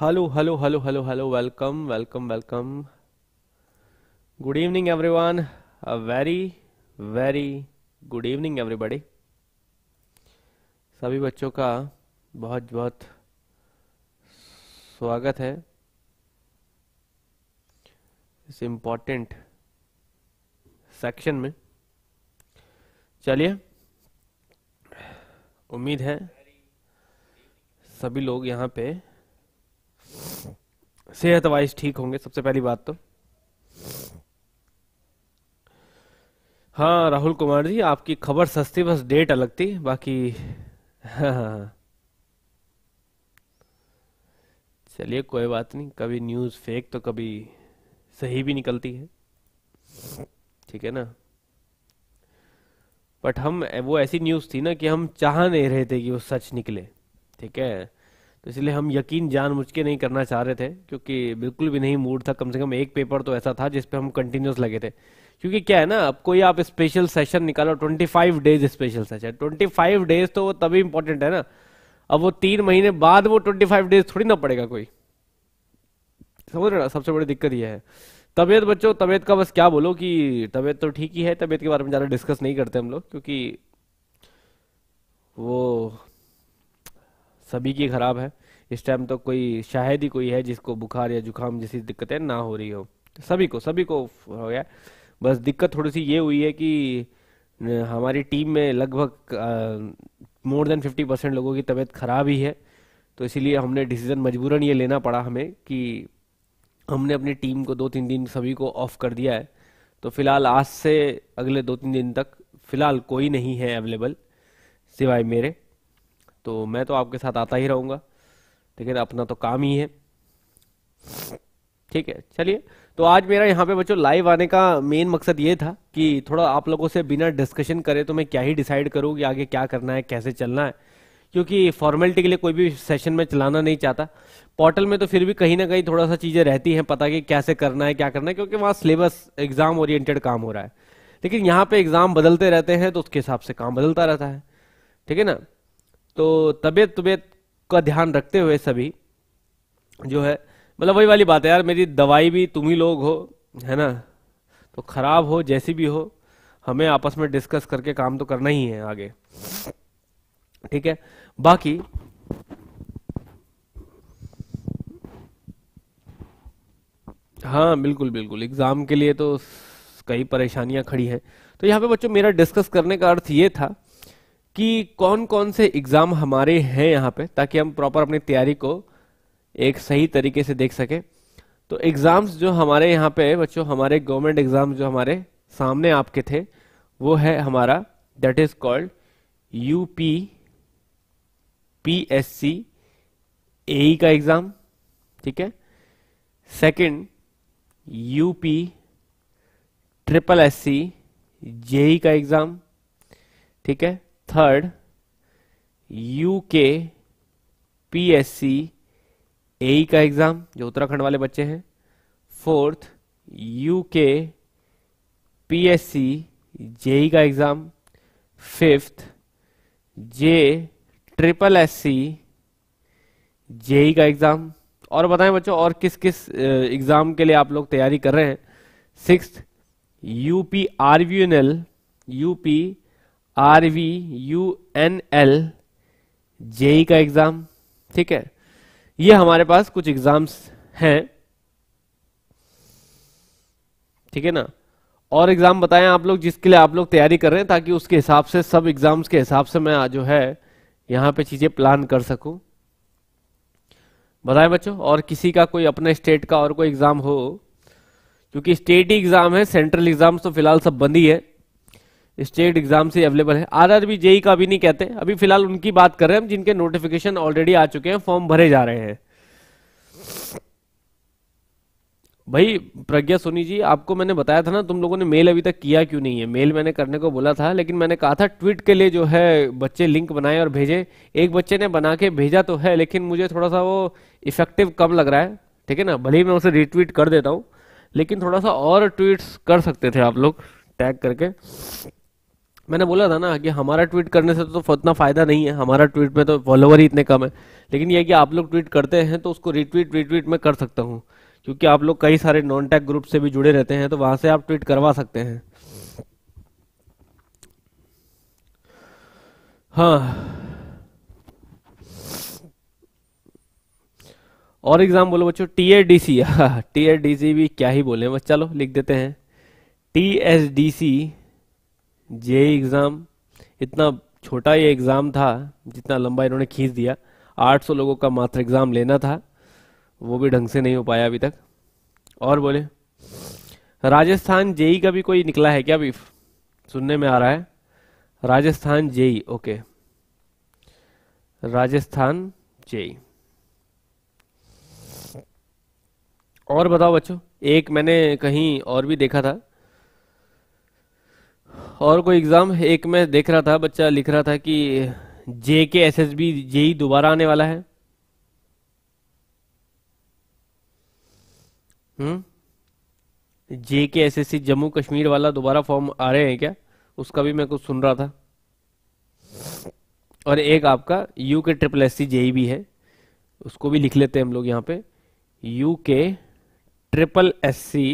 Hello hello hello hello hello welcome welcome welcome good evening everyone a very very good evening everybody सभी बच्चों का बहुत बहुत स्वागत है इस इम्पॉर्टेंट सेक्शन में चलिए उम्मीद है सभी लोग यहाँ पे सेहत वाइज ठीक होंगे सबसे पहली बात तो हाँ राहुल कुमार जी आपकी खबर सस्ती बस डेट अलग थी बाकी हाँ, हाँ हाँ चलिए कोई बात नहीं कभी न्यूज़ फेक तो कभी सही भी निकलती है ठीक है ना बट हम वो ऐसी न्यूज़ थी ना कि हम चाह नहीं रहे थे कि वो सच निकले ठीक है तो इसलिए हम यकीन जानबूझ के नहीं करना चाह रहे थे क्योंकि बिल्कुल भी नहीं मूड था कम से कम एक पेपर तो ऐसा था जिसपे हम कंटिन्यूस लगे थे क्योंकि क्या है ना अब कोई आप स्पेशल सेशन निकालो 25 डेज स्पेशल सेशन 25 डेज तो वो तभी इंपॉर्टेंट है ना अब वो तीन महीने बाद वो 25 डेज थोड़ी ना पड़ेगा कोई समझ रहे सबसे बड़ी दिक्कत यह है तबियत बच्चों तबियत का बस क्या बोलो कि तबियत तो ठीक ही है तबियत के बारे में ज़्यादा डिस्कस नहीं करते हम लोग क्योंकि वो सभी की ख़राब है इस टाइम तो कोई शायद ही कोई है जिसको बुखार या जुकाम जैसी दिक्कतें ना हो रही हो तो सभी को सभी को हो गया बस दिक्कत थोड़ी सी ये हुई है कि हमारी टीम में लगभग मोर देन फिफ्टी परसेंट लोगों की तबीयत ख़राब ही है तो इसीलिए हमने डिसीज़न मजबूरन ये लेना पड़ा हमें कि हमने अपनी टीम को दो तीन दिन सभी को ऑफ कर दिया है तो फिलहाल आज से अगले दो तीन दिन तक फिलहाल कोई नहीं है अवेलेबल सिवाय मेरे तो मैं तो आपके साथ आता ही रहूँगा है अपना तो काम ही है ठीक है चलिए तो आज मेरा यहाँ पे बच्चों लाइव आने का मेन मकसद ये था कि थोड़ा आप लोगों से बिना डिस्कशन करे तो मैं क्या ही डिसाइड करूँ कि आगे क्या करना है कैसे चलना है क्योंकि फॉर्मेलिटी के लिए कोई भी सेशन में चलाना नहीं चाहता पोर्टल में तो फिर भी कहीं ना कहीं थोड़ा सा चीज़ें रहती हैं पता कि कैसे करना है क्या करना है क्योंकि वहाँ सिलेबस एग्जाम ओरिएंटेड काम हो रहा है लेकिन यहाँ पे एग्जाम बदलते रहते हैं तो उसके हिसाब से काम बदलता रहता है ठीक है ना तो तबीयत तबीयत का ध्यान रखते हुए सभी जो है मतलब वही वाली बात है यार मेरी दवाई भी तुम ही लोग हो है ना तो खराब हो जैसी भी हो हमें आपस में डिस्कस करके काम तो करना ही है आगे ठीक है बाकी हाँ बिल्कुल बिल्कुल एग्जाम के लिए तो कई परेशानियां खड़ी हैं तो यहाँ पे बच्चों मेरा डिस्कस करने का अर्थ ये था कि कौन कौन से एग्जाम हमारे हैं यहाँ पे ताकि हम प्रॉपर अपनी तैयारी को एक सही तरीके से देख सकें तो एग्जाम्स जो हमारे यहाँ पे बच्चों हमारे गवर्नमेंट एग्जाम जो हमारे सामने आपके थे वो है हमारा that is called U P P S C A का एग्जाम ठीक है second UP triple S C JE का एग्जाम ठीक है third U S PSC A का एग्जाम जो उत्तराखंड वाले बच्चे हैं fourth U S PSC JE का exam fifth J triple S C JE का एग्जाम और बताएं बच्चों और किस किस एग्जाम के लिए आप लोग तैयारी कर रहे हैं six UP RVNL UP R V U N L JE का एग्जाम ठीक है ये हमारे पास कुछ एग्जाम्स हैं ठीक है ना और एग्जाम बताएं आप लोग जिसके लिए आप लोग तैयारी कर रहे हैं ताकि उसके हिसाब से सब एग्जाम्स के हिसाब से मैं जो है यहां पे चीजें प्लान कर सकूं बताएं बच्चों और किसी का कोई अपने स्टेट का और कोई एग्जाम हो क्योंकि स्टेट ही एग्जाम है सेंट्रल एग्जाम तो फिलहाल सब बंद ही है स्टेट एग्जाम से अवेलेबल है आरआरबी जेई का भी नहीं कहते अभी फिलहाल उनकी बात कर रहे हैं जिनके नोटिफिकेशन ऑलरेडी आ चुके हैं फॉर्म भरे जा रहे हैं भाई प्रज्ञा सोनी जी आपको मैंने बताया था ना तुम लोगों ने मेल अभी तक किया क्यों नहीं है मेल मैंने करने को बोला था लेकिन मैंने कहा था ट्वीट के लिए जो है बच्चे लिंक बनाए और भेजे एक बच्चे ने बना के भेजा तो है लेकिन मुझे थोड़ा सा वो इफेक्टिव कम लग रहा है ठीक है ना भले ही मैं उसे रिट्वीट कर देता हूँ लेकिन थोड़ा सा और ट्वीट कर सकते थे आप लोग टैग करके मैंने बोला था ना कि हमारा ट्वीट करने से तो उतना तो फ़ायदा नहीं है हमारा ट्वीट में तो फॉलोवर ही इतने कम है लेकिन यह कि आप लोग ट्वीट करते हैं तो उसको रिट्वीट रिट्वीट में कर सकता हूँ क्योंकि आप लोग कई सारे नॉन टैक ग्रुप से भी जुड़े रहते हैं तो वहां से आप ट्वीट करवा सकते हैं हाँ और एग्जाम बोलो बच्चों T A D C T A D C भी क्या ही बोले बस चलो लिख देते हैं T S D C J exam इतना छोटा ये एग्ज़ाम था जितना लंबा इन्होंने खींच दिया 800 लोगों का मात्र एग्ज़ाम लेना था वो भी ढंग से नहीं हो पाया अभी तक और बोले राजस्थान जेई का भी कोई निकला है क्या अभी सुनने में आ रहा है Rajasthan JE okay Rajasthan JE और बताओ बच्चों एक मैंने कहीं और भी देखा था और कोई एग्ज़ाम एक में देख रहा था बच्चा लिख रहा था कि जे K S S B JEE दोबारा आने वाला है हम्म J K S S C Jammu Kashmir वाला दोबारा फॉर्म आ रहे हैं क्या उसका भी मैं कुछ सुन रहा था और एक आपका यू के ट्रिपल एस सी जेई भी है उसको भी लिख लेते हैं हम लोग यहाँ पे यू के ट्रिपल एस सी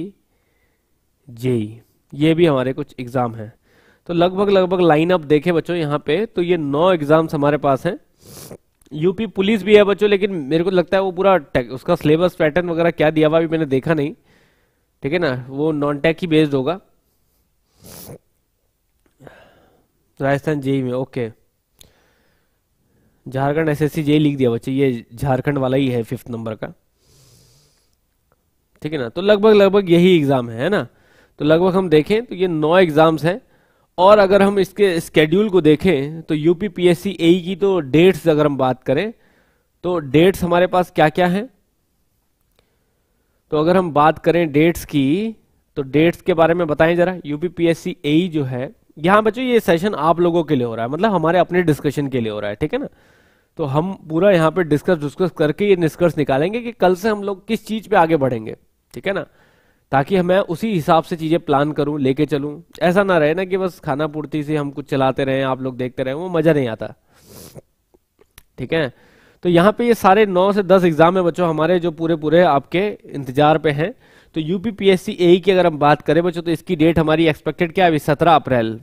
जेई ये भी हमारे कुछ एग्ज़ाम हैं तो लगभग लगभग लाइन अप देखे बच्चों यहाँ पे तो ये नौ एग्जाम्स हमारे पास हैं यूपी पुलिस भी है बच्चों लेकिन मेरे को लगता है वो पूरा उसका सिलेबस पैटर्न वगैरह क्या दिया हुआ भी मैंने देखा नहीं ठीक है ना वो नॉन टैक ही बेस्ड होगा राजस्थान जेई में ओके झारखंड एसएससी एस लिख दिया बच्चे ये झारखंड वाला ही है फिफ्थ नंबर का ठीक है ना तो लगभग लगभग यही एग्जाम है, है ना तो लगभग हम देखें तो ये नौ एग्जाम्स हैं और अगर हम इसके स्केड्यूल को देखें तो यूपी पी ए की तो डेट्स अगर हम बात करें तो डेट्स हमारे पास क्या क्या है तो अगर हम बात करें डेट्स की तो डेट्स के बारे में बताएं जरा यूपी पी ए जो है यहां बच्चों ये सेशन आप लोगों के लिए हो रहा है मतलब हमारे अपने डिस्कशन के लिए हो रहा है ठीक है ना तो हम पूरा यहाँ पे डिस्कस डिस्कस करके ये निष्कर्ष निकालेंगे कि कल से हम लोग किस चीज पे आगे बढ़ेंगे ठीक है ना ताकि मैं उसी हिसाब से चीज़ें प्लान करूं लेके चलूं ऐसा ना रहे ना कि बस खाना पूर्ति से हम कुछ चलाते रहें आप लोग देखते रहें वो मज़ा नहीं आता ठीक है तो यहाँ पे ये सारे नौ से दस एग्ज़ाम है बच्चों हमारे जो पूरे पूरे आपके इंतजार पे हैं तो UP P S C A की अगर हम बात करें बच्चों तो इसकी डेट हमारी एक्सपेक्टेड क्या अभी सत्रह अप्रैल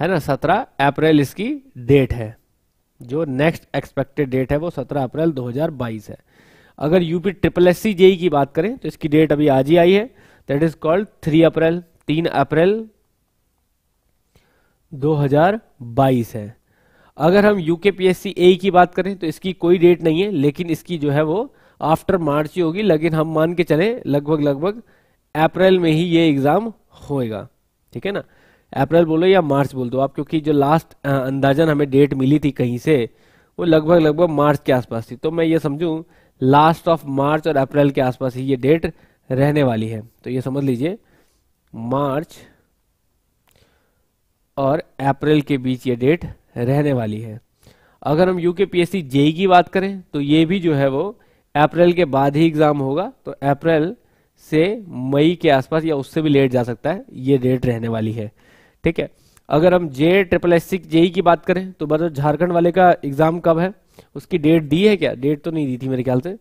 है ना सत्रह अप्रैल इसकी डेट है जो नेक्स्ट एक्सपेक्टेड डेट है वो सत्रह अप्रैल 2022 है अगर UP triple S C JE की बात करें तो इसकी डेट अभी आज ही आई है that is called three April तीन अप्रैल 2022 है अगर हम यूके सी ए की बात करें तो इसकी कोई डेट नहीं है लेकिन इसकी जो है वो आफ्टर मार्च ही होगी लेकिन हम मान के चले लगभग लगभग अप्रैल में ही ये एग्जाम होएगा ठीक है ना अप्रैल बोलो या मार्च बोल दो आप क्योंकि जो लास्ट अंदाजन हमें डेट मिली थी कहीं से वो लगभग लगभग मार्च के आसपास थी तो मैं ये समझूं लास्ट ऑफ मार्च और अप्रैल के आसपास ही ये डेट रहने वाली है तो ये समझ लीजिए मार्च और अप्रैल के बीच ये डेट रहने वाली है अगर हम UK P S C JE की बात करें तो ये भी जो है वो अप्रैल के बाद ही एग्जाम होगा तो अप्रैल से मई के आसपास या उससे भी लेट जा सकता है ये डेट रहने वाली है ठीक है अगर हम J triple S C JE की बात करें तो बताओ मतलब झारखंड वाले का एग्जाम कब है उसकी डेट दी है क्या डेट तो नहीं दी थी मेरे ख्याल से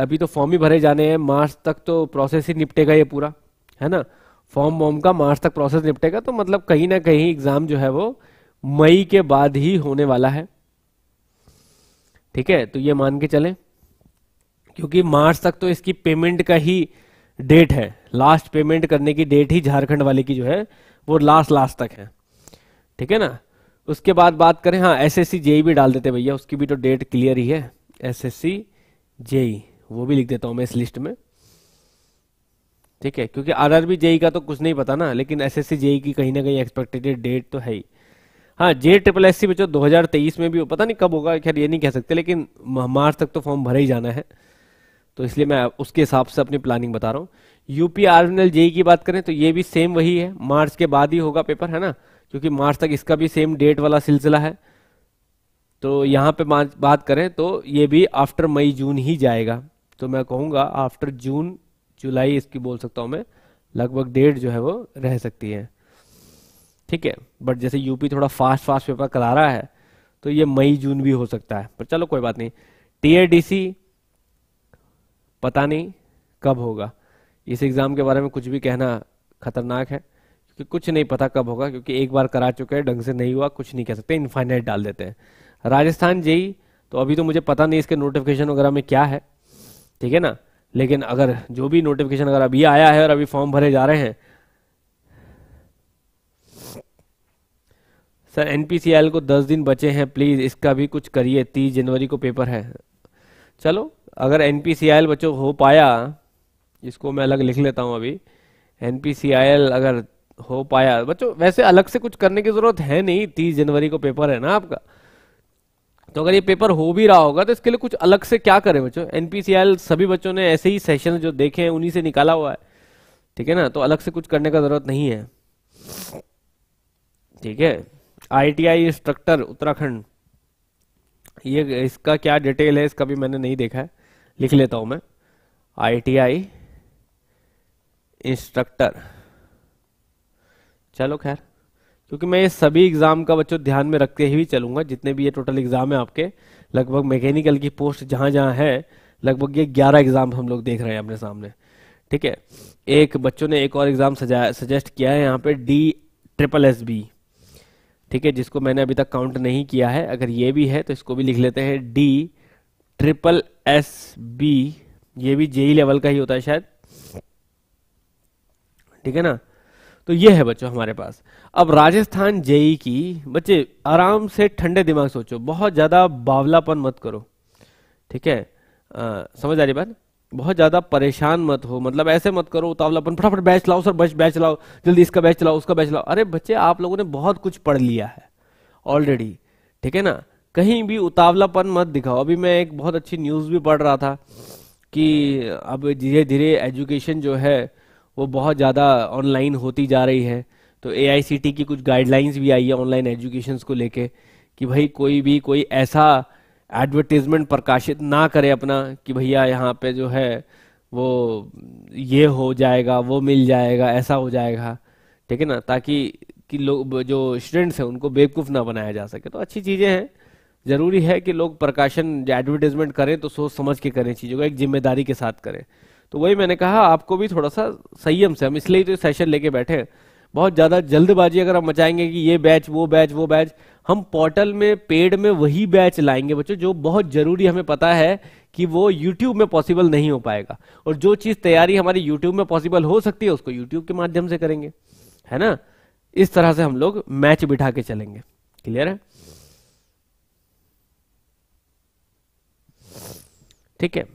अभी तो फॉर्म ही भरे जाने हैं मार्च तक तो प्रोसेस ही निपटेगा ये पूरा है ना फॉर्म वॉर्म का मार्च तक प्रोसेस निपटेगा तो मतलब कहीं ना कहीं एग्जाम जो है वो मई के बाद ही होने वाला है ठीक है तो ये मान के चले क्योंकि मार्च तक तो इसकी पेमेंट का ही डेट है लास्ट पेमेंट करने की डेट ही झारखंड वाले की जो है वो लास्ट लास्ट तक है ठीक है ना उसके बाद बात करें हाँ एस एस जेई भी डाल देते भैया उसकी भी तो डेट क्लियर ही है एस एस जेई वो भी लिख देता हूँ मैं इस लिस्ट में ठीक है क्योंकि आर आर जेई का तो कुछ नहीं पता ना लेकिन एस एस जेई की कहीं ना कहीं एक्सपेक्टेटेड डेट तो है ही हाँ जे ट्रिपल एस सी बच्चों दो में भी पता नहीं कब होगा खैर ये नहीं कह सकते लेकिन मार्च तक तो फॉर्म भरा ही जाना है तो इसलिए मैं उसके हिसाब से अपनी प्लानिंग बता रहा हूँ यूपी आर जेई की बात करें तो ये भी सेम वही है मार्च के बाद ही होगा पेपर है ना क्योंकि मार्च तक इसका भी सेम डेट वाला सिलसिला है तो यहाँ पे बात करें तो ये भी आफ्टर मई जून ही जाएगा तो मैं कहूँगा आफ्टर जून जुलाई इसकी बोल सकता हूँ मैं लगभग डेट जो है वो रह सकती है ठीक है बट जैसे यूपी थोड़ा फास्ट फास्ट पेपर करा रहा है तो ये मई जून भी हो सकता है पर चलो कोई बात नहीं टीएडीसी पता नहीं कब होगा इस एग्ज़ाम के बारे में कुछ भी कहना खतरनाक है कि कुछ नहीं पता कब होगा क्योंकि एक बार करा चुके हैं ढंग से नहीं हुआ कुछ नहीं कह सकते इनफाइनाइट डाल देते हैं राजस्थान जेई तो अभी तो मुझे पता नहीं इसके नोटिफिकेशन वगैरह में क्या है ठीक है ना लेकिन अगर जो भी नोटिफिकेशन अगर अभी आया है और अभी फॉर्म भरे जा रहे हैं सर एनपीसीएल को दस दिन बचे हैं प्लीज़ इसका भी कुछ करिए तीस जनवरी को पेपर है चलो अगर एनपीसीएल बच्चों हो पाया इसको मैं अलग लिख लेता हूं अभी एनपीसीएल अगर हो पाया बच्चों वैसे अलग से कुछ करने की जरूरत है नहीं तीस जनवरी को पेपर है ना आपका तो अगर ये पेपर हो भी रहा होगा तो इसके लिए कुछ अलग से क्या करें बच्चों एनपीसीएल सभी बच्चों ने ऐसे ही सेशन जो देखे हैं उन्हीं से निकाला हुआ है ठीक है ना तो अलग से कुछ करने का जरूरत नहीं है ठीक है आईटीआई इंस्ट्रक्टर उत्तराखंड ये इसका क्या डिटेल है इसका भी मैंने नहीं देखा है लिख लेता हूं मैं आई इंस्ट्रक्टर चलो खैर क्योंकि मैं ये सभी एग्ज़ाम का बच्चों ध्यान में रखते ही चलूंगा जितने भी ये टोटल एग्ज़ाम है आपके लगभग मैकेनिकल की पोस्ट जहां जहां है लगभग ये ग्यारह एग्ज़ाम हम लोग देख रहे हैं अपने सामने ठीक है एक बच्चों ने एक और एग्ज़ाम सजेस्ट किया है यहाँ पे डी ट्रिपल एस बी ठीक है जिसको मैंने अभी तक काउंट नहीं किया है अगर ये भी है तो इसको भी लिख लेते हैं डी ट्रिपल एस बी ये भी जेई लेवल e का ही होता है शायद ठीक है ना तो ये है बच्चों हमारे पास अब राजस्थान जेई की बच्चे आराम से ठंडे दिमाग सोचो बहुत ज़्यादा बावलापन मत करो ठीक है समझ आ रही बात बहुत ज़्यादा परेशान मत हो मतलब ऐसे मत करो उतावलापन फटाफट बैच लाओ सर बच बैच लाओ जल्दी इसका बैच लाओ उसका बैच लाओ अरे बच्चे आप लोगों ने बहुत कुछ पढ़ लिया है ऑलरेडी ठीक है ना कहीं भी उतावलापन मत दिखाओ अभी मैं एक बहुत अच्छी न्यूज़ भी पढ़ रहा था कि अब धीरे धीरे एजुकेशन जो है वो बहुत ज़्यादा ऑनलाइन होती जा रही है तो ए की कुछ गाइडलाइंस भी आई है ऑनलाइन एजुकेशन को लेके कि भाई कोई भी कोई ऐसा एडवर्टीज़मेंट प्रकाशित ना करे अपना कि भैया यहाँ पे जो है वो ये हो जाएगा वो मिल जाएगा ऐसा हो जाएगा ठीक है ना ताकि कि लोग जो स्टूडेंट्स हैं उनको बेवकूफ़ ना बनाया जा सके तो अच्छी चीज़ें हैं ज़रूरी है कि लोग प्रकाशन एडवर्टीज़मेंट करें तो सोच समझ के करें चीज़ों को एक जिम्मेदारी के साथ करें तो वही मैंने कहा आपको भी थोड़ा सा संयम से हम इसलिए तो सेशन लेके बैठे हैं बहुत ज़्यादा जल्दबाजी अगर हम मचाएंगे कि ये बैच वो बैच वो बैच हम पोर्टल में पेड में वही बैच लाएंगे बच्चों जो बहुत ज़रूरी हमें पता है कि वो यूट्यूब में पॉसिबल नहीं हो पाएगा और जो चीज़ तैयारी हमारी यूट्यूब में पॉसिबल हो सकती है उसको यूट्यूब के माध्यम से करेंगे है ना इस तरह से हम लोग मैच बिठा के चलेंगे क्लियर है ठीक है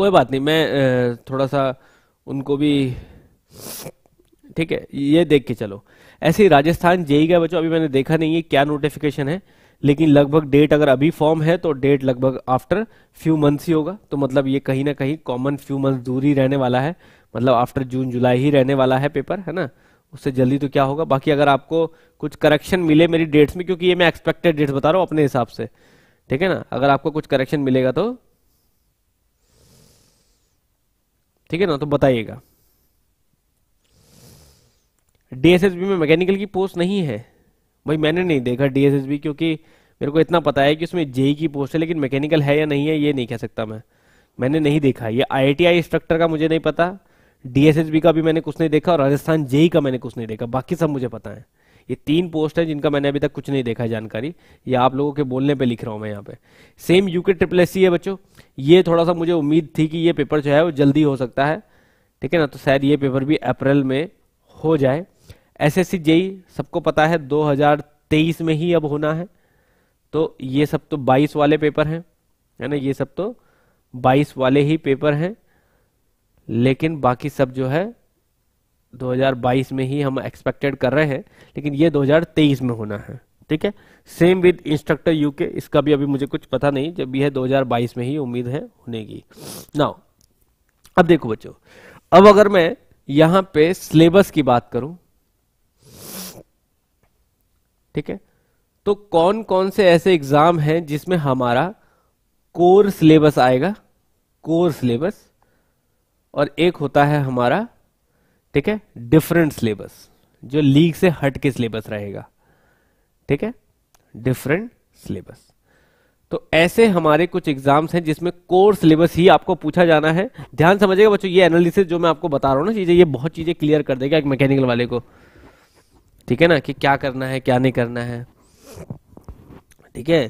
कोई बात नहीं मैं थोड़ा सा उनको भी ठीक है ये देख के चलो ऐसे ही राजस्थान जेई का बच्चों अभी मैंने देखा नहीं है क्या नोटिफिकेशन है लेकिन लगभग डेट अगर अभी फॉर्म है तो डेट लगभग आफ्टर फ्यू मंथ्स ही होगा तो मतलब ये कहीं ना कहीं कॉमन फ्यू मंथ दूर ही रहने वाला है मतलब आफ्टर जून जुलाई ही रहने वाला है पेपर है ना उससे जल्दी तो क्या होगा बाकी अगर आपको कुछ करेक्शन मिले मेरी डेट्स में क्योंकि ये मैं एक्सपेक्टेड डेट्स बता रहा हूँ अपने हिसाब से ठीक है ना अगर आपको कुछ करेक्शन मिलेगा तो ठीक है ना तो बताइएगा डीएसएसबी में मैकेनिकल की पोस्ट नहीं है भाई मैंने नहीं देखा डीएसएसबी क्योंकि मेरे को इतना पता है कि उसमें जेई की पोस्ट है लेकिन मैकेनिकल है या नहीं है ये नहीं कह सकता मैं मैंने नहीं देखा ये आईटीआई स्ट्रक्चर का मुझे नहीं पता डीएसएसबी का भी मैंने कुछ नहीं देखा और राजस्थान जेई का मैंने कुछ नहीं देखा बाकी सब मुझे पता है ये तीन पोस्ट है जिनका मैंने अभी तक कुछ नहीं देखा जानकारी ये आप लोगों के बोलने पे लिख रहा हूं मैं यहाँ पे सेम यूके ट्रिपल एस है बच्चों ये थोड़ा सा मुझे उम्मीद थी कि ये पेपर जो है वो जल्दी हो सकता है ठीक है ना तो शायद ये पेपर भी अप्रैल में हो जाए एस एस सबको पता है 2023 में ही अब होना है तो ये सब तो 22 वाले पेपर हैं है ना ये सब तो 22 वाले ही पेपर हैं लेकिन बाकी सब जो है 2022 में ही हम एक्सपेक्टेड कर रहे हैं लेकिन ये 2023 में होना है ठीक है सेम विद इंस्ट्रक्टर यूके इसका भी अभी मुझे कुछ पता नहीं जब यह 2022 में ही उम्मीद है होने की नाउ अब देखो बच्चों अब अगर मैं यहां पे सिलेबस की बात करूं ठीक है तो कौन कौन से ऐसे एग्जाम हैं जिसमें हमारा कोर सिलेबस आएगा कोर सिलेबस और एक होता है हमारा ठीक है डिफरेंट सिलेबस जो लीग से हट के सिलेबस रहेगा ठीक है डिफरेंट सिलेबस तो ऐसे हमारे कुछ एग्जाम्स हैं जिसमें कोर सिलेबस ही आपको पूछा जाना है ध्यान समझिएगा बच्चों ये एनालिसिस जो मैं आपको बता रहा हूँ ना चीजें ये बहुत चीजें क्लियर कर देगा एक मैकेनिकल वाले को ठीक है ना कि क्या करना है क्या नहीं करना है ठीक है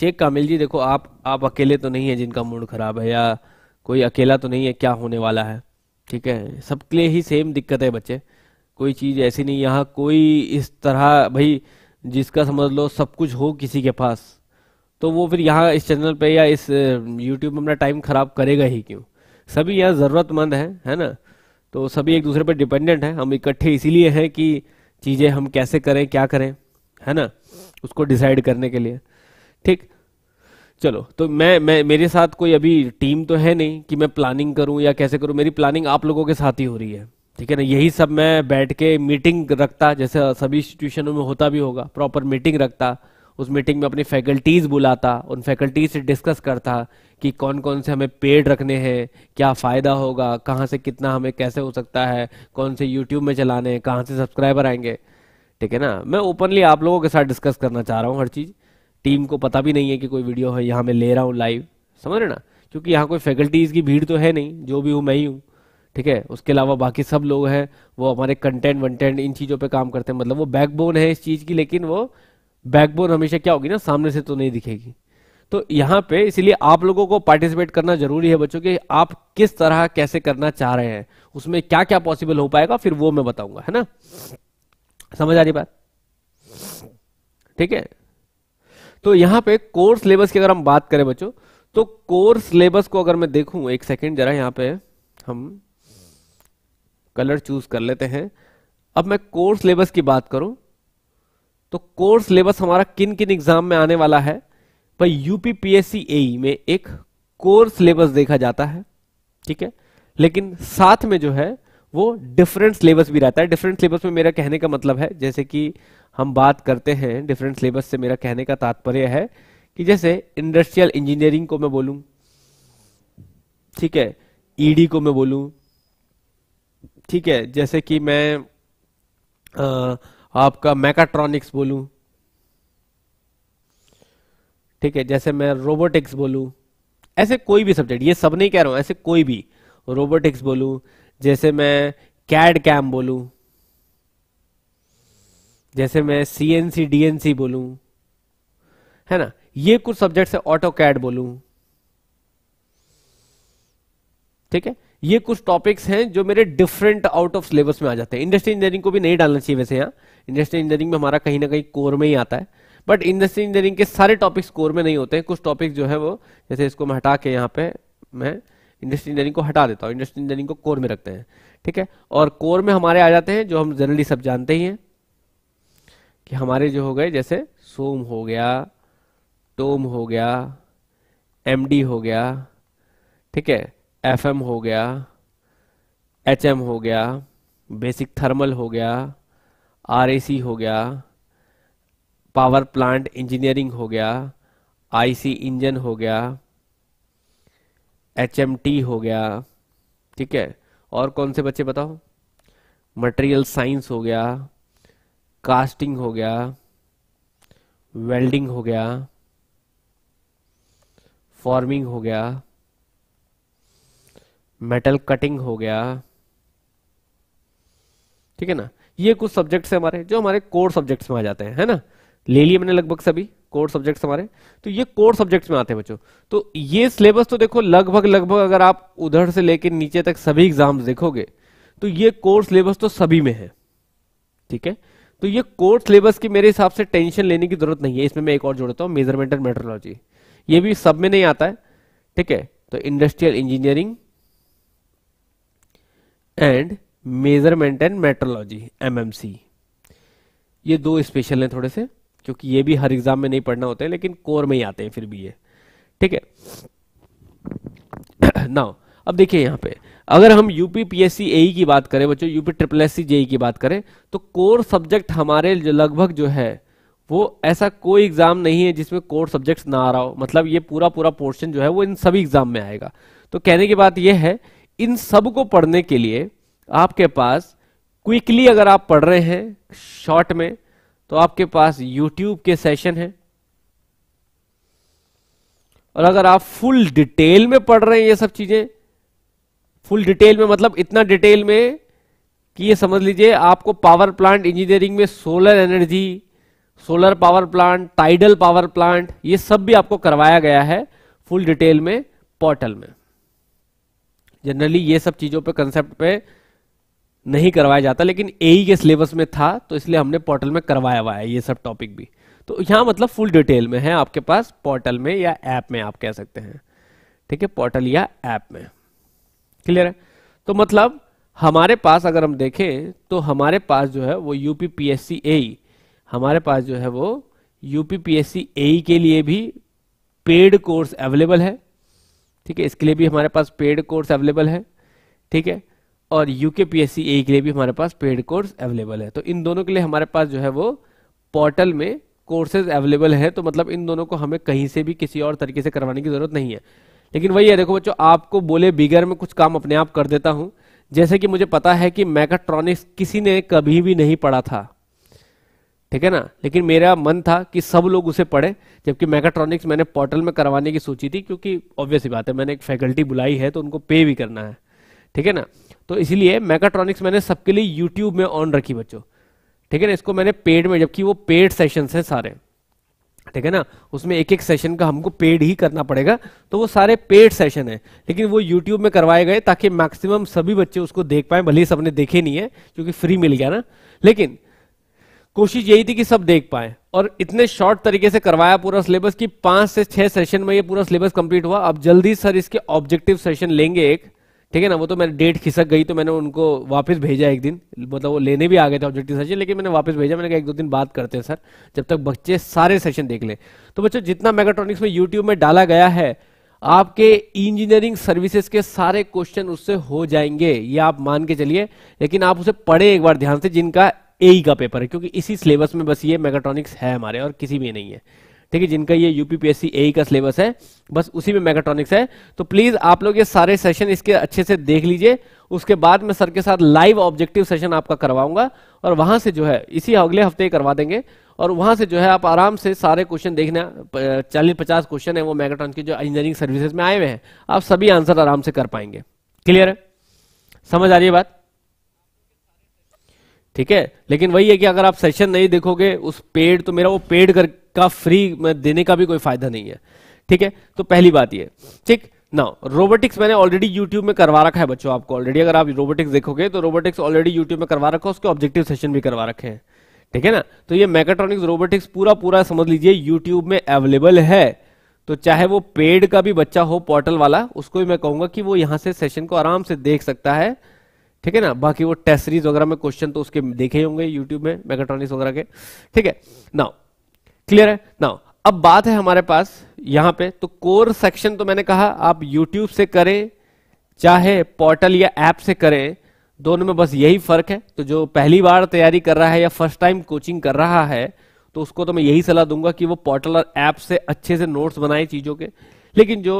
शेख कामिल जी देखो आप आप अकेले तो नहीं है जिनका मूड खराब है या कोई अकेला तो नहीं है क्या होने वाला है ठीक है सबके लिए ही सेम दिक्कत है बच्चे कोई चीज़ ऐसी नहीं यहाँ कोई इस तरह भाई जिसका समझ लो सब कुछ हो किसी के पास तो वो फिर यहाँ इस चैनल पे या इस यूट्यूब में अपना टाइम ख़राब करेगा ही क्यों सभी यहाँ ज़रूरतमंद है है ना तो सभी एक दूसरे पर डिपेंडेंट हैं हम इकट्ठे इसीलिए हैं कि चीज़ें हम कैसे करें क्या करें है ना उसको डिसाइड करने के लिए ठीक चलो तो मैं मैं मेरे साथ कोई अभी टीम तो है नहीं कि मैं प्लानिंग करूं या कैसे करूं मेरी प्लानिंग आप लोगों के साथ ही हो रही है ठीक है ना यही सब मैं बैठ के मीटिंग रखता जैसे सभी इंस्टीट्यूशनों में होता भी होगा प्रॉपर मीटिंग रखता उस मीटिंग में अपनी फैकल्टीज़ बुलाता उन फैकल्टीज से डिस्कस करता कि कौन कौन से हमें पेड रखने हैं क्या फ़ायदा होगा कहाँ से कितना हमें कैसे हो सकता है कौन से यूट्यूब में चलाने हैं कहाँ से सब्सक्राइबर आएंगे ठीक है ना मैं ओपनली आप लोगों के साथ डिस्कस करना चाह रहा हूँ हर चीज़ टीम को पता भी नहीं है कि कोई वीडियो है यहाँ मैं ले रहा हूँ लाइव समझ रहे ना क्योंकि यहाँ कोई फैकल्टीज़ की भीड़ तो है नहीं जो भी हूँ मैं ही हूँ ठीक है उसके अलावा बाकी सब लोग हैं वो हमारे कंटेंट वंटेंट इन चीज़ों पर काम करते हैं मतलब वो बैकबोन है इस चीज़ की लेकिन वो बैकबोन हमेशा क्या होगी ना सामने से तो नहीं दिखेगी तो यहाँ पे इसलिए आप लोगों को पार्टिसिपेट करना जरूरी है बच्चों कि आप किस तरह कैसे करना चाह रहे हैं उसमें क्या क्या पॉसिबल हो पाएगा फिर वो मैं बताऊंगा है ना समझ आ रही बात ठीक है तो यहां पे कोर्स सिलेबस की अगर हम बात करें बच्चों तो कोर्स सिलेबस को अगर मैं देखूं एक सेकेंड जरा यहां पे हम कलर चूज कर लेते हैं अब मैं कोर्स सिलेबस की बात करूं तो कोर्स सिलेबस हमारा किन किन एग्जाम में आने वाला है भाई यूपीपीएससी एई e में एक कोर्स सिलेबस देखा जाता है ठीक है लेकिन साथ में जो है वो डिफरेंट सिलेबस भी रहता है डिफरेंट सिलेबस में मेरा कहने का मतलब है जैसे कि हम बात करते हैं डिफरेंट सिलेबस से मेरा कहने का तात्पर्य है कि जैसे इंडस्ट्रियल इंजीनियरिंग को मैं बोलूं ठीक है ईडी e को मैं बोलूं ठीक है जैसे कि मैं आ, आपका मैकाट्रॉनिक्स बोलूं ठीक है जैसे मैं रोबोटिक्स बोलूं ऐसे कोई भी सब्जेक्ट ये सब नहीं कह रहा हूं ऐसे कोई भी रोबोटिक्स बोलूं जैसे मैं कैड कैम बोलूं जैसे मैं C N C D N C बोलू है ना ये कुछ सब्जेक्ट है ऑटो कैड बोलू ठीक है ये कुछ टॉपिक्स हैं जो मेरे डिफरेंट आउट ऑफ सिलेबस में आ जाते हैं इंडस्ट्री इंजीनियरिंग को भी नहीं डालना चाहिए वैसे यहाँ इंडस्ट्री इंजीनियरिंग में हमारा कहीं ना कहीं कोर में ही आता है बट इंडस्ट्री इंजीनियरिंग के सारे टॉपिक्स कोर में नहीं होते हैं कुछ टॉपिक जो है वो जैसे इसको मैं हटा के यहाँ पे मैं इंडस्ट्री इंजीनियरिंग को हटा देता हूँ इंडस्ट्री इंजीनियरिंग को कोर में रखते हैं ठीक है और कोर में हमारे आ जाते हैं जो हम जनरली सब जानते ही हैं कि हमारे जो हो गए जैसे सोम हो गया टोम हो गया एमडी हो गया ठीक है एफएम हो गया एचएम हो गया बेसिक थर्मल हो गया आरएसी हो गया पावर प्लांट इंजीनियरिंग हो गया आईसी इंजन हो गया एचएमटी हो गया ठीक है और कौन से बच्चे बताओ मटेरियल साइंस हो गया कास्टिंग हो गया वेल्डिंग हो गया फॉर्मिंग हो गया मेटल कटिंग हो गया ठीक है ना ये कुछ सब्जेक्ट्स है हमारे जो हमारे कोर सब्जेक्ट्स में आ जाते हैं है ना ले लिए मैंने लगभग सभी कोर सब्जेक्ट्स हमारे तो ये कोर सब्जेक्ट्स में आते हैं बच्चों तो ये सिलेबस तो देखो लगभग लगभग अगर आप उधर से लेकर नीचे तक सभी एग्जाम्स देखोगे तो ये कोर सिलेबस तो सभी में है ठीक है तो ये कोर्स सिलेबस की मेरे हिसाब से टेंशन लेने की जरूरत नहीं है इसमें मैं एक और जोड़ता हूँ मेजरमेंट एंड मेट्रोलॉजी ये भी सब में नहीं आता है ठीक है तो industrial engineering and measurement and metrology MMC ये दो स्पेशल हैं थोड़े से क्योंकि ये भी हर एग्जाम में नहीं पढ़ना होते हैं लेकिन कोर में ही आते हैं फिर भी ये ठीक है नाउ अब देखिए यहां पे अगर हम यूपी पीएससी एई की बात करें बच्चों UP triple S C JE की बात करें तो कोर सब्जेक्ट हमारे लगभग जो है वो ऐसा कोई एग्जाम नहीं है जिसमें कोर सब्जेक्ट ना आ रहा हो मतलब ये पूरा पूरा पोर्शन जो है वो इन सभी एग्जाम में आएगा तो कहने की बात यह है इन सब को पढ़ने के लिए आपके पास क्विकली अगर आप पढ़ रहे हैं शॉर्ट में तो आपके पास यूट्यूब के सेशन है और अगर आप फुल डिटेल में पढ़ रहे हैं ये सब चीजें फुल डिटेल में मतलब इतना डिटेल में कि ये समझ लीजिए आपको पावर प्लांट इंजीनियरिंग में solar energy solar power plant tidal power plant ये सब भी आपको करवाया गया है फुल डिटेल में पोर्टल में जनरली ये सब चीजों पे कंसेप्ट पे नहीं करवाया जाता लेकिन एई e के सिलेबस में था तो इसलिए हमने पोर्टल में करवाया हुआ है ये सब टॉपिक भी तो यहां मतलब फुल डिटेल में है आपके पास पोर्टल में या ऐप में आप कह सकते हैं ठीक है पोर्टल या ऐप में क्लियर है तो मतलब हमारे पास अगर हम देखें तो हमारे पास जो है वो UP P S C A हमारे पास जो है वो UP P S C A के लिए भी पेड कोर्स अवेलेबल है ठीक है इसके लिए भी हमारे पास पेड कोर्स अवेलेबल है ठीक है और UK P S C A के लिए भी हमारे पास पेड कोर्स अवेलेबल है तो इन दोनों के लिए हमारे पास जो है वो पोर्टल में कोर्सेज अवेलेबल है तो मतलब इन दोनों को हमें कहीं से भी किसी और तरीके से करवाने की जरूरत नहीं है लेकिन वही है देखो बच्चों आपको बोले बिगर में कुछ काम अपने आप कर देता हूं जैसे कि मुझे पता है कि मैकाट्रॉनिक्स किसी ने कभी भी नहीं पढ़ा था ठीक है ना लेकिन मेरा मन था कि सब लोग उसे पढ़े जबकि मैकाट्रॉनिक्स मैंने पोर्टल में करवाने की सोची थी क्योंकि ऑब्वियस ही बात है मैंने एक फैकल्टी बुलाई है तो उनको पे भी करना है ठीक है ना तो इसलिए मैकाट्रॉनिक्स मैंने सबके लिए यूट्यूब में ऑन रखी बच्चों ठीक है ना इसको मैंने पेड में जबकि वो पेड सेशन है सारे ठीक है ना उसमें एक एक सेशन का हमको पेड ही करना पड़ेगा तो वो सारे पेड सेशन है लेकिन वो यूट्यूब में करवाए गए ताकि मैक्सिमम सभी बच्चे उसको देख पाए भले ही सबने देखे नहीं है क्योंकि फ्री मिल गया ना लेकिन कोशिश यही थी कि सब देख पाए और इतने शॉर्ट तरीके से करवाया पूरा सिलेबस कि पांच से छह सेशन में ये पूरा सिलेबस कंप्लीट हुआ अब जल्दी सर इसके ऑब्जेक्टिव सेशन लेंगे एक ठीक है ना वो तो मेरी डेट खिसक गई तो मैंने उनको वापस भेजा एक दिन मतलब वो लेने भी आ गए थे ऑब्जेक्टिव सेशन लेकिन मैंने वापस भेजा मैंने कहा एक दो दिन बात करते हैं सर जब तक बच्चे सारे सेशन देख ले तो बच्चों जितना मेगाट्रॉनिक्स में यूट्यूब में डाला गया है आपके इंजीनियरिंग सर्विसेज के सारे क्वेश्चन उससे हो जाएंगे ये आप मान के चलिए लेकिन आप उसे पढ़े एक बार ध्यान से जिनका ए e का पेपर है क्योंकि इसी सिलेबस में बस ये मेगाट्रॉनिक्स है हमारे और किसी में नहीं है ठीक है जिनका ये यूपीपीएससी ए e का सिलेबस है बस उसी में मेगाट्रॉनिक्स है तो प्लीज आप लोग ये सारे सेशन इसके अच्छे से देख लीजिए उसके बाद में सर के साथ लाइव ऑब्जेक्टिव सेशन आपका करवाऊंगा और वहां से जो है इसी अगले हफ्ते ही करवा देंगे और वहां से जो है आप आराम से सारे क्वेश्चन देखना चालीस पचास क्वेश्चन है वो मेगाट्रॉन की जो इंजीनियरिंग सर्विसेज में आए हुए हैं आप सभी आंसर आराम से कर पाएंगे क्लियर है समझ आ रही है बात ठीक है लेकिन वही है कि अगर आप सेशन नहीं देखोगे उस पेड तो मेरा वो पेड कर का फ्री देने का भी कोई फायदा नहीं है ठीक है तो पहली बात ये ठीक ना रोबोटिक्स मैंने ऑलरेडी यूट्यूब में करवा रखा है बच्चों आपको ऑलरेडी अगर आप रोबोटिक्स देखोगे तो रोबोटिक्स ऑलरेडी यूट्यूब में करवा रखा है उसके ऑब्जेक्टिव सेशन भी करवा रखे हैं ठीक है ना तो ये मैकेट्रॉनिक्स रोबोटिक्स पूरा पूरा समझ लीजिए यूट्यूब में अवेलेबल है तो चाहे वो पेड का भी बच्चा हो पोर्टल वाला उसको भी मैं कहूंगा कि वो यहां से सेशन को आराम से देख सकता है ठीक है ना बाकी वो टेस्ट सीरीज वगैरह में क्वेश्चन तो उसके देखे होंगे यूट्यूब में मेकाट्रॉनिक्स वगैरह के ठीक है ना क्लियर है ना अब बात है हमारे पास यहां पे तो कोर सेक्शन तो मैंने कहा आप यूट्यूब से करें चाहे पोर्टल या ऐप से करें दोनों में बस यही फर्क है तो जो पहली बार तैयारी कर रहा है या फर्स्ट टाइम कोचिंग कर रहा है तो उसको तो मैं यही सलाह दूंगा कि वो पोर्टल और ऐप से अच्छे से नोट्स बनाए चीजों के लेकिन जो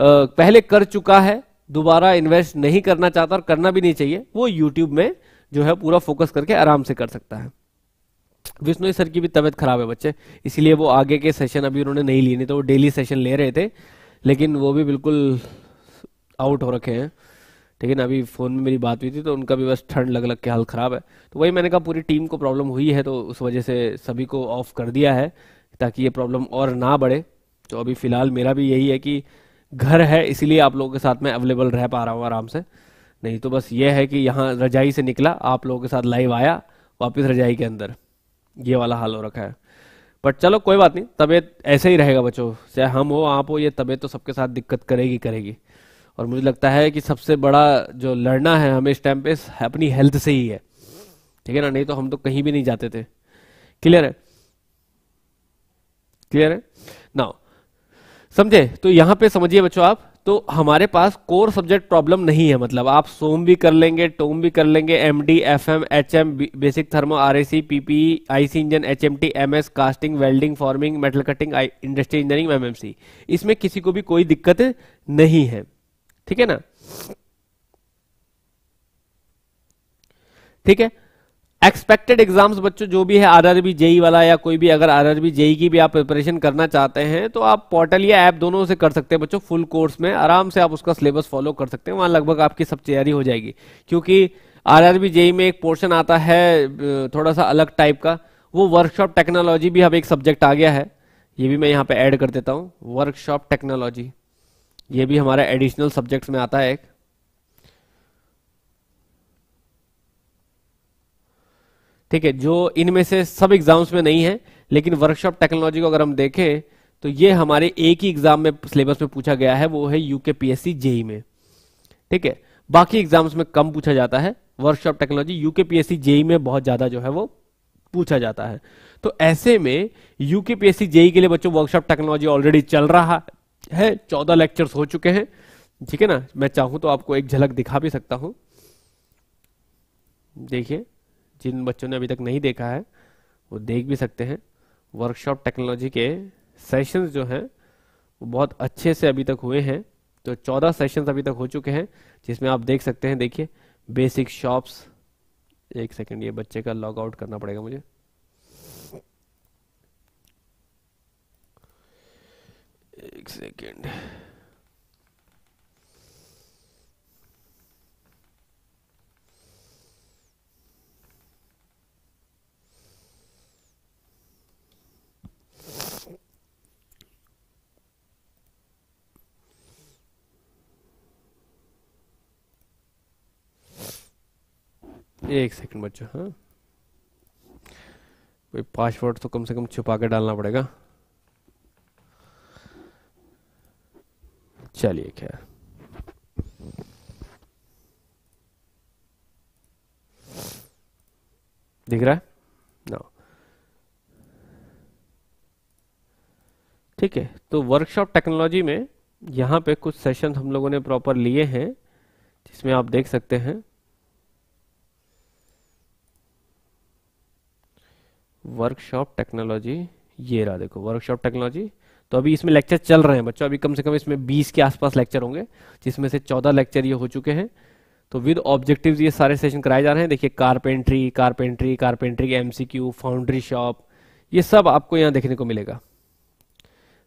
पहले कर चुका है दोबारा इन्वेस्ट नहीं करना चाहता और करना भी नहीं चाहिए वो यूट्यूब में जो है पूरा फोकस करके आराम से कर सकता है विष्णु सर की भी तबीयत खराब है बच्चे इसीलिए वो आगे के सेशन अभी उन्होंने नहीं लिए नहीं तो वो डेली सेशन ले रहे थे लेकिन वो भी बिल्कुल आउट हो रखे हैं ठीक है ना अभी फ़ोन में मेरी बात हुई थी तो उनका भी बस ठंड लग लग के हाल ख़राब है तो वही मैंने कहा पूरी टीम को प्रॉब्लम हुई है तो उस वजह से सभी को ऑफ कर दिया है ताकि ये प्रॉब्लम और ना बढ़े तो अभी फ़िलहाल मेरा भी यही है कि घर है इसीलिए आप लोगों के साथ मैं अवेलेबल रह पा रहा हूँ आराम से नहीं तो बस ये है कि यहाँ रजाई से निकला आप लोगों के साथ लाइव आया वापस रजाई के अंदर ये वाला हाल हो रखा है बट चलो कोई बात नहीं तबीयत ऐसे ही रहेगा बच्चों चाहे हम हो आप हो ये तबीयत तो सबके साथ दिक्कत करेगी करेगी और मुझे लगता है कि सबसे बड़ा जो लड़ना है हमें इस टाइम पे अपनी हेल्थ से ही है ठीक है ना नहीं तो हम तो कहीं भी नहीं जाते थे क्लियर है क्लियर है ना समझे तो यहां पे समझिए बच्चों आप तो हमारे पास कोर सब्जेक्ट प्रॉब्लम नहीं है मतलब आप सोम भी कर लेंगे टोम भी कर लेंगे M D F M H M basic thermo R A C P P I C engine H M T M S casting welding forming metal cutting industry engineering M M C इसमें किसी को भी कोई दिक्कत नहीं है ठीक है ना ठीक है एक्सपेक्टेड एग्जाम्स बच्चों जो भी है आरआरबी जेई e वाला या कोई भी अगर आरआरबी जेई e की भी आप प्रिपरेशन करना चाहते हैं तो आप पोर्टल या ऐप दोनों से कर सकते हैं बच्चों फुल कोर्स में आराम से आप उसका सिलेबस फॉलो कर सकते हैं वहां लगभग आपकी सब तैयारी हो जाएगी क्योंकि आरआरबी जेई e में एक पोर्शन आता है थोड़ा सा अलग टाइप का वो वर्कशॉप टेक्नोलॉजी भी अब एक सब्जेक्ट आ गया है ये भी मैं यहाँ पे ऐड कर देता हूँ वर्कशॉप टेक्नोलॉजी ये भी हमारा एडिशनल सब्जेक्ट में आता है एक ठीक है जो इनमें से सब एग्जाम्स में नहीं है लेकिन वर्कशॉप टेक्नोलॉजी को अगर हम देखें तो ये हमारे एक ही एग्जाम में सिलेबस में पूछा गया है वो है यूके पीएससी जेई में ठीक है बाकी एग्जाम्स में कम पूछा जाता है workshop technology UK PSC JE में बहुत ज्यादा जो है वो पूछा जाता है तो ऐसे में यूके पीएससी जेई के लिए बच्चों वर्कशॉप टेक्नोलॉजी ऑलरेडी चल रहा है चौदह लेक्चर्स हो चुके हैं ठीक है ना मैं चाहूं तो आपको एक झलक दिखा भी सकता हूं देखिए जिन बच्चों ने अभी तक नहीं देखा है वो देख भी सकते हैं वर्कशॉप टेक्नोलॉजी के सेशंस जो हैं वो बहुत अच्छे से अभी तक हुए हैं तो 14 सेशंस अभी तक हो चुके हैं जिसमें आप देख सकते हैं देखिए बेसिक शॉप्स एक सेकेंड ये बच्चे का लॉग आउट करना पड़ेगा मुझे एक सेकेंड एक सेकंड बच्चों हाँ भाई पासवर्ड तो कम से कम छुपा के डालना पड़ेगा चलिए खैर दिख रहा है ना ठीक है तो वर्कशॉप टेक्नोलॉजी में यहाँ पे कुछ सेशन हम लोगों ने प्रॉपर लिए हैं जिसमें आप देख सकते हैं वर्कशॉप टेक्नोलॉजी ये रहा देखो वर्कशॉप टेक्नोलॉजी तो अभी इसमें लेक्चर चल रहे हैं बच्चों अभी कम से कम इसमें बीस के आसपास लेक्चर होंगे जिसमें से चौदह लेक्चर ये हो चुके हैं तो विद ऑब्जेक्टिव्स ये सारे सेशन कराए जा रहे हैं देखिए carpentry carpentry carpentry MCQ foundry shop ये सब आपको यहाँ देखने को मिलेगा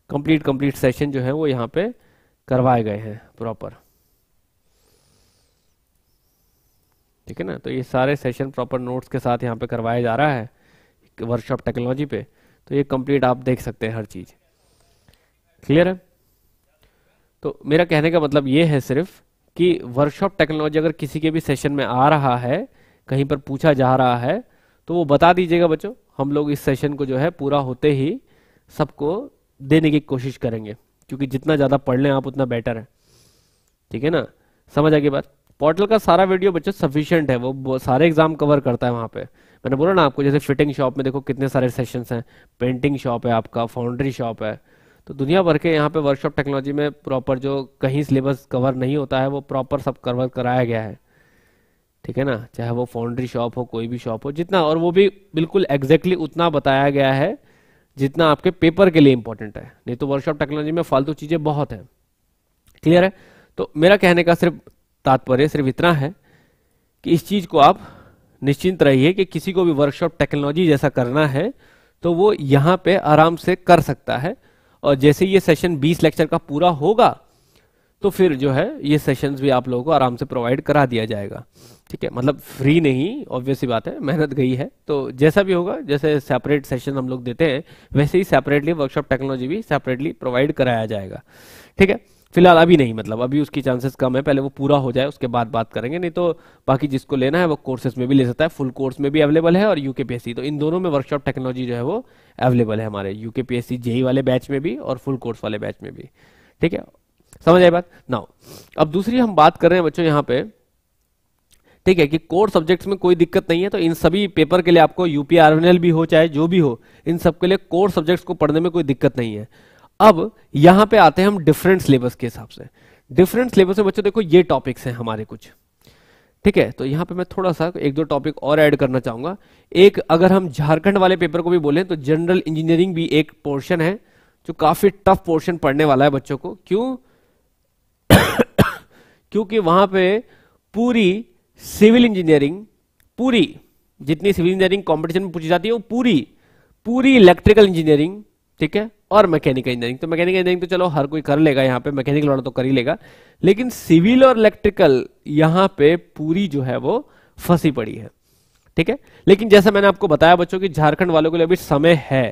कंप्लीट कंप्लीट सेशन जो है वो यहाँ पे करवाए गए हैं प्रॉपर ठीक है ना तो ये सारे सेशन प्रॉपर नोट्स के साथ यहाँ पे करवाया जा रहा है वर्कशॉप टेक्नोलॉजी पे तो ये कंप्लीट आप देख सकते हैं हर चीज़ क्लियर है तो मेरा कहने का मतलब ये है सिर्फ कि वर्कशॉप टेक्नोलॉजी अगर किसी के भी सेशन में आ रहा है कहीं पर पूछा जा रहा है तो वो बता दीजिएगा बच्चों हम लोग इस सेशन को जो है पूरा होते ही सबको देने की कोशिश करेंगे क्योंकि जितना ज़्यादा पढ़ लें आप उतना बेटर है ठीक है ना समझ आगे बात पोर्टल का सारा वीडियो बच्चों सफिशियंट है वो सारे एग्जाम कवर करता है वहाँ पर मैंने बोला ना आपको जैसे फिटिंग शॉप में देखो कितने सारे सेशन हैं पेंटिंग शॉप है आपका फाउंड्री शॉप है तो दुनिया भर के यहाँ पे वर्कशॉप टेक्नोलॉजी में प्रॉपर जो कहीं सिलेबस कवर नहीं होता है वो प्रॉपर सब कवर कराया गया है ठीक है ना चाहे वो फाउंड्री शॉप हो कोई भी शॉप हो जितना और वो भी बिल्कुल एग्जैक्टली exactly उतना बताया गया है जितना आपके पेपर के लिए इंपॉर्टेंट है नहीं तो वर्कशॉप टेक्नोलॉजी में फालतू चीज़ें बहुत है क्लियर है तो मेरा कहने का सिर्फ तात्पर्य सिर्फ इतना है कि इस चीज़ को आप निश्चिंत रहिए कि किसी को भी वर्कशॉप टेक्नोलॉजी जैसा करना है तो वो यहाँ पे आराम से कर सकता है और जैसे ये सेशन 20 लेक्चर का पूरा होगा तो फिर जो है ये सेशंस भी आप लोगों को आराम से प्रोवाइड करा दिया जाएगा ठीक है मतलब फ्री नहीं ऑब्वियस बात है मेहनत गई है तो जैसा भी होगा जैसे सेपरेट सेशन हम लोग देते हैं वैसे ही सेपरेटली वर्कशॉप टेक्नोलॉजी भी सेपरेटली प्रोवाइड कराया जाएगा ठीक है फिलहाल अभी नहीं मतलब अभी उसकी चांसेस कम है पहले वो पूरा हो जाए उसके बाद बात करेंगे नहीं तो बाकी जिसको लेना है वो कोर्सेज में भी ले सकता है फुल कोर्स में भी अवेलेबल है और यूके पी तो इन दोनों में वर्कशॉप टेक्नोलॉजी जो है वो अवेलेबल है हमारे यूके पी जेई वाले बैच में भी और फुल कोर्स वाले बैच में भी ठीक है समझ आए बात नाउ अब दूसरी हम बात कर रहे हैं बच्चों यहाँ पे ठीक है कि कोर सब्जेक्ट्स में कोई दिक्कत नहीं है तो इन सभी पेपर के लिए आपको यूपीआरएनएल भी हो चाहे जो भी हो इन सब के लिए कोर सब्जेक्ट्स को पढ़ने में कोई दिक्कत नहीं है अब यहां पे आते हैं हम डिफरेंट सिलेबस के हिसाब से डिफरेंट सिलेबस में बच्चों देखो ये टॉपिक्स हैं हमारे कुछ ठीक है तो यहां पे मैं थोड़ा सा एक दो टॉपिक और ऐड करना चाहूंगा एक अगर हम झारखंड वाले पेपर को भी बोलें तो जनरल इंजीनियरिंग भी एक पोर्शन है जो काफी टफ पोर्शन पढ़ने वाला है बच्चों को क्यों क्योंकि वहां पर पूरी सिविल इंजीनियरिंग पूरी जितनी सिविल इंजीनियरिंग कॉम्पिटिशन में पूछी जाती है वो पूरी पूरी इलेक्ट्रिकल इंजीनियरिंग ठीक है और मैकेनिकल इंजीनियरिंग तो मैकेनिकल इंजीनियरिंग तो चलो हर कोई कर लेगा यहाँ पे मैकेनिकल वाला तो कर ही लेगा लेकिन सिविल और इलेक्ट्रिकल यहाँ पे पूरी जो है वो फंसी पड़ी है ठीक है लेकिन जैसा मैंने आपको बताया बच्चों की झारखंड वालों के लिए अभी समय है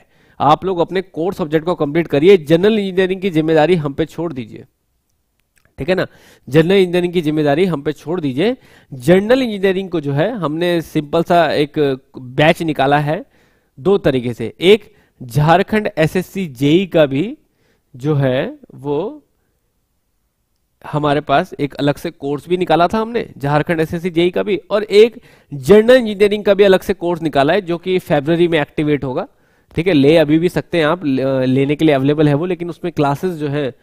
आप लोग अपने कोर सब्जेक्ट को कंप्लीट करिए जनरल इंजीनियरिंग की जिम्मेदारी हम पे छोड़ दीजिए ठीक है ना जनरल इंजीनियरिंग की जिम्मेदारी हम पे छोड़ दीजिए जनरल इंजीनियरिंग को जो है हमने सिंपल सा एक बैच निकाला है दो तरीके से एक झारखंड एसएससी जेई का भी जो है वो हमारे पास एक अलग से कोर्स भी निकाला था हमने झारखंड एसएससी जेई का भी और एक जनरल इंजीनियरिंग का भी अलग से कोर्स निकाला है जो कि फेबररी में एक्टिवेट होगा ठीक है ले अभी भी सकते हैं आप लेने के लिए अवेलेबल है वो लेकिन उसमें क्लासेस जो है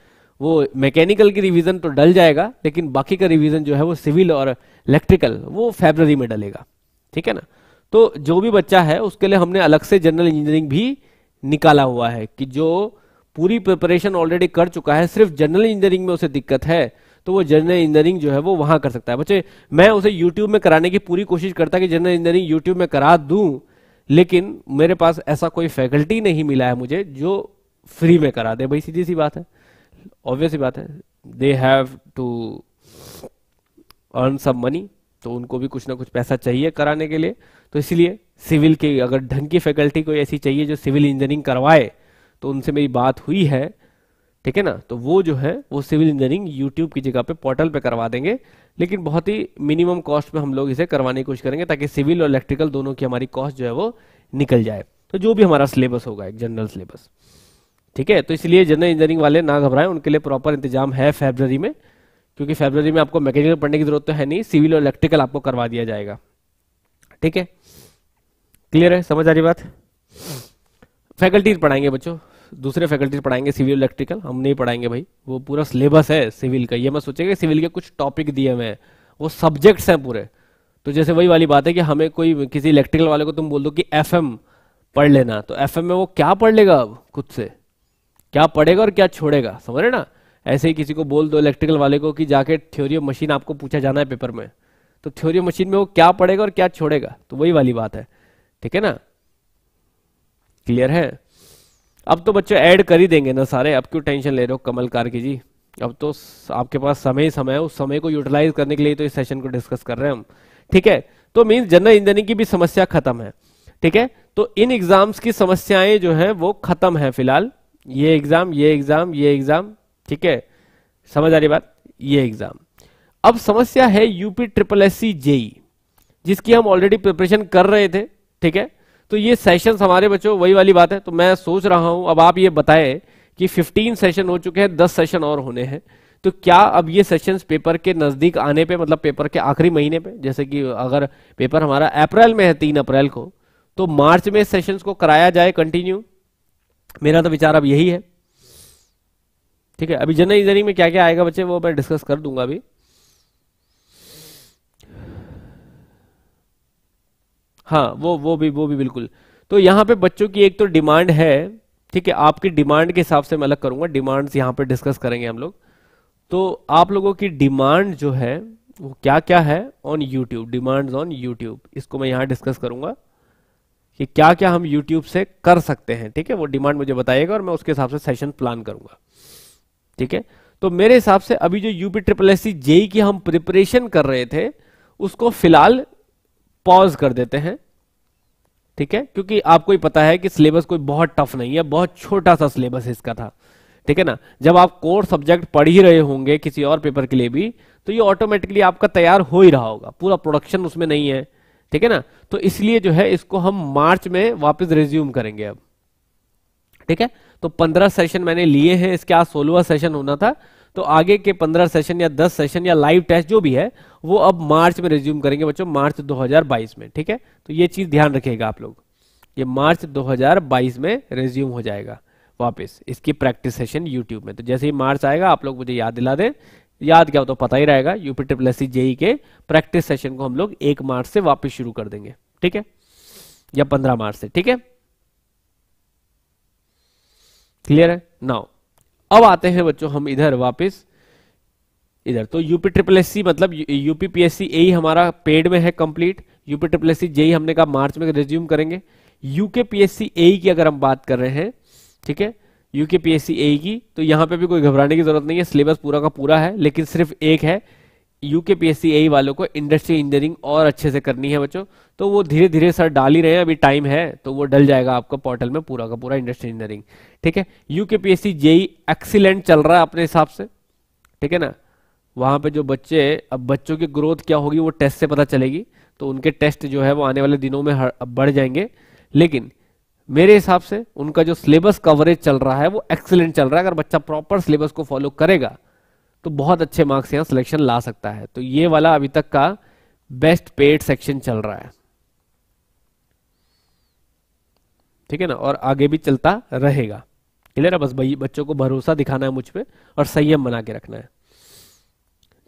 वो मैकेनिकल की रिवीजन तो डल जाएगा लेकिन बाकी का रिवीजन जो है वो सिविल और इलेक्ट्रिकल वो फेबररी में डलेगा ठीक है ना तो जो भी बच्चा है उसके लिए हमने अलग से जनरल इंजीनियरिंग भी निकाला हुआ है कि जो पूरी प्रिपरेशन ऑलरेडी कर चुका है सिर्फ जनरल इंजीनियरिंग में उसे दिक्कत है तो वो जनरल इंजीनियरिंग जो है वो वहां कर सकता है बच्चे मैं उसे यूट्यूब में कराने की पूरी कोशिश करता कि जनरल इंजीनियरिंग यूट्यूब में करा दू लेकिन मेरे पास ऐसा कोई फैकल्टी नहीं मिला है मुझे जो फ्री में करा दे भाई सीधी सी बात है ऑब्वियस सी बात है they have to earn some money तो उनको भी कुछ ना कुछ पैसा चाहिए कराने के लिए तो इसलिए सिविल की अगर ढंग की फैकल्टी कोई ऐसी चाहिए जो सिविल इंजीनियरिंग करवाए तो उनसे मेरी बात हुई है ठीक है ना तो वो जो है वो सिविल इंजीनियरिंग यूट्यूब की जगह पे पोर्टल पे करवा देंगे लेकिन बहुत ही मिनिमम कॉस्ट में हम लोग इसे करवाने की कोशिश करेंगे ताकि सिविल और इलेक्ट्रिकल दोनों की हमारी कॉस्ट जो है वो निकल जाए तो जो भी हमारा सिलेबस होगा एक जनरल सिलेबस ठीक है तो इसलिए जनरल इंजीनियरिंग वाले ना घबराएं उनके लिए प्रॉपर इंतजाम है फेबररी में क्योंकि फेबररी में आपको मैकेनिकल पढ़ने की जरूरत तो है नहीं सिविल और इलेक्ट्रिकल आपको करवा दिया जाएगा ठीक है क्लियर है समझ आ रही बात फैकल्टीज पढ़ाएंगे बच्चों दूसरे फैकल्टीज पढ़ाएंगे सिविल इलेक्ट्रिकल हम नहीं पढ़ाएंगे भाई वो पूरा सिलेबस है सिविल का ये मैं सोचेंगे सिविल के कुछ टॉपिक दिए हुए हैं वो सब्जेक्ट्स हैं पूरे तो जैसे वही वाली बात है कि हमें कोई किसी इलेक्ट्रिकल वाले को तुम बोल दो कि एफ पढ़ लेना तो एफ में वो क्या पढ़ लेगा अब खुद से क्या पढ़ेगा और क्या छोड़ेगा समझ रहे ना ऐसे ही किसी को बोल दो इलेक्ट्रिकल वाले को कि जाके थ्योरी ऑफ मशीन आपको पूछा जाना है पेपर में तो थ्योरी ऑफ मशीन में वो क्या पढ़ेगा और क्या छोड़ेगा तो वही वाली बात है ठीक है ना क्लियर है अब तो बच्चे ऐड कर ही देंगे ना सारे अब क्यों टेंशन ले रहे हो कमल कार्की जी अब तो आपके पास समय ही समय है उस समय को यूटिलाइज करने के लिए तो इस सेशन को डिस्कस कर रहे हैं हम ठीक है तो मीन्स जनरल इंजीनियरिंग की भी समस्या खत्म है ठीक है तो इन एग्जाम्स की समस्याएं जो है वो खत्म है फिलहाल ये एग्जाम ये एग्जाम ये एग्जाम ठीक है समझ आ रही बात ये एग्जाम अब समस्या है UP triple S C JE जिसकी हम ऑलरेडी प्रिपरेशन कर रहे थे ठीक है तो ये सेशन हमारे बच्चों वही वाली बात है तो मैं सोच रहा हूं अब आप ये बताएं कि 15 सेशन हो चुके हैं 10 सेशन और होने हैं तो क्या अब ये सेशंस पेपर के नजदीक आने पे मतलब पेपर के आखिरी महीने पे जैसे कि अगर पेपर हमारा अप्रैल में है तीन अप्रैल को तो मार्च में सेशंस को कराया जाए कंटिन्यू मेरा तो विचार अब यही है ठीक है अभी जनरल इंजीनियरिंग में क्या क्या आएगा बच्चे वो मैं डिस्कस कर दूंगा अभी हाँ वो वो भी वो भी बिल्कुल तो यहाँ पे बच्चों की एक तो डिमांड है ठीक है आपकी डिमांड के हिसाब से मैं अलग करूंगा डिमांड यहाँ पे डिस्कस करेंगे हम लोग तो आप लोगों की डिमांड जो है वो क्या क्या है on YouTube demand on YouTube इसको मैं यहाँ डिस्कस करूंगा कि क्या क्या हम यूट्यूब से कर सकते हैं ठीक है वो डिमांड मुझे बताइएगा और मैं उसके हिसाब से सेशन प्लान करूंगा ठीक है तो मेरे हिसाब से अभी जो UP triple S C JE की हम प्रिपरेशन कर रहे थे उसको फिलहाल पॉज कर देते हैं ठीक है क्योंकि आपको ही पता है कि सिलेबस कोई बहुत टफ नहीं है बहुत छोटा सा सिलेबस इसका था ठीक है ना जब आप कोर सब्जेक्ट पढ़ ही रहे होंगे किसी और पेपर के लिए भी तो ये ऑटोमेटिकली आपका तैयार हो ही रहा होगा पूरा प्रोडक्शन उसमें नहीं है ठीक है ना तो इसलिए जो है इसको हम मार्च में वापस रिज्यूम करेंगे अब ठीक है तो पंद्रह सेशन मैंने लिए हैं इसके आज सोलवा सेशन होना था तो आगे के पंद्रह सेशन या दस सेशन या लाइव टेस्ट जो भी है वो अब मार्च में रिज्यूम करेंगे बच्चों मार्च 2022 में ठीक है तो ये चीज ध्यान रखिएगा आप लोग ये मार्च 2022 में रिज्यूम हो जाएगा वापस इसकी प्रैक्टिस सेशन यूट्यूब में तो जैसे ही मार्च आएगा आप लोग मुझे याद दिला दें याद क्या हो तो पता ही रहेगा यूपी ट्रिपल एस जेई के प्रैक्टिस सेशन को हम लोग एक मार्च से वापिस शुरू कर देंगे ठीक है या पंद्रह मार्च से ठीक है क्लियर है नाउ अब आते हैं बच्चों हम इधर वापस इधर तो यूपी ट्रिपल एस सी मतलब यूपी ए हमारा पेड में है complete UP triple S C J हमने कहा मार्च में रिज्यूम करेंगे UK P S C A की अगर हम बात कर रहे हैं ठीक है UK P S C A की तो यहां पे भी कोई घबराने की जरूरत नहीं है सिलेबस पूरा का पूरा है लेकिन सिर्फ एक है यूके पी एस वालों को इंडस्ट्री इंजीनियरिंग और अच्छे से करनी है बच्चों तो वो धीरे धीरे सर डाल ही रहे हैं अभी टाइम है तो वो डल जाएगा आपका पोर्टल में पूरा का पूरा इंडस्ट्री इंजीनियरिंग ठीक है U JE P S excellent चल रहा है अपने हिसाब से ठीक है ना वहां पे जो बच्चे अब बच्चों की ग्रोथ क्या होगी वो टेस्ट से पता चलेगी तो उनके टेस्ट जो है वो आने वाले दिनों में बढ़ जाएंगे लेकिन मेरे हिसाब से उनका जो सिलेबस कवरेज चल रहा है वो एक्सीलेंट चल रहा है अगर बच्चा प्रॉपर सिलेबस को फॉलो करेगा तो बहुत अच्छे मार्क्स यहाँ सिलेक्शन ला सकता है तो ये वाला अभी तक का बेस्ट पेड सेक्शन चल रहा है ठीक है ना और आगे भी चलता रहेगा क्लियर है बस भाई बच्चों को भरोसा दिखाना है मुझ पर और संयम बना के रखना है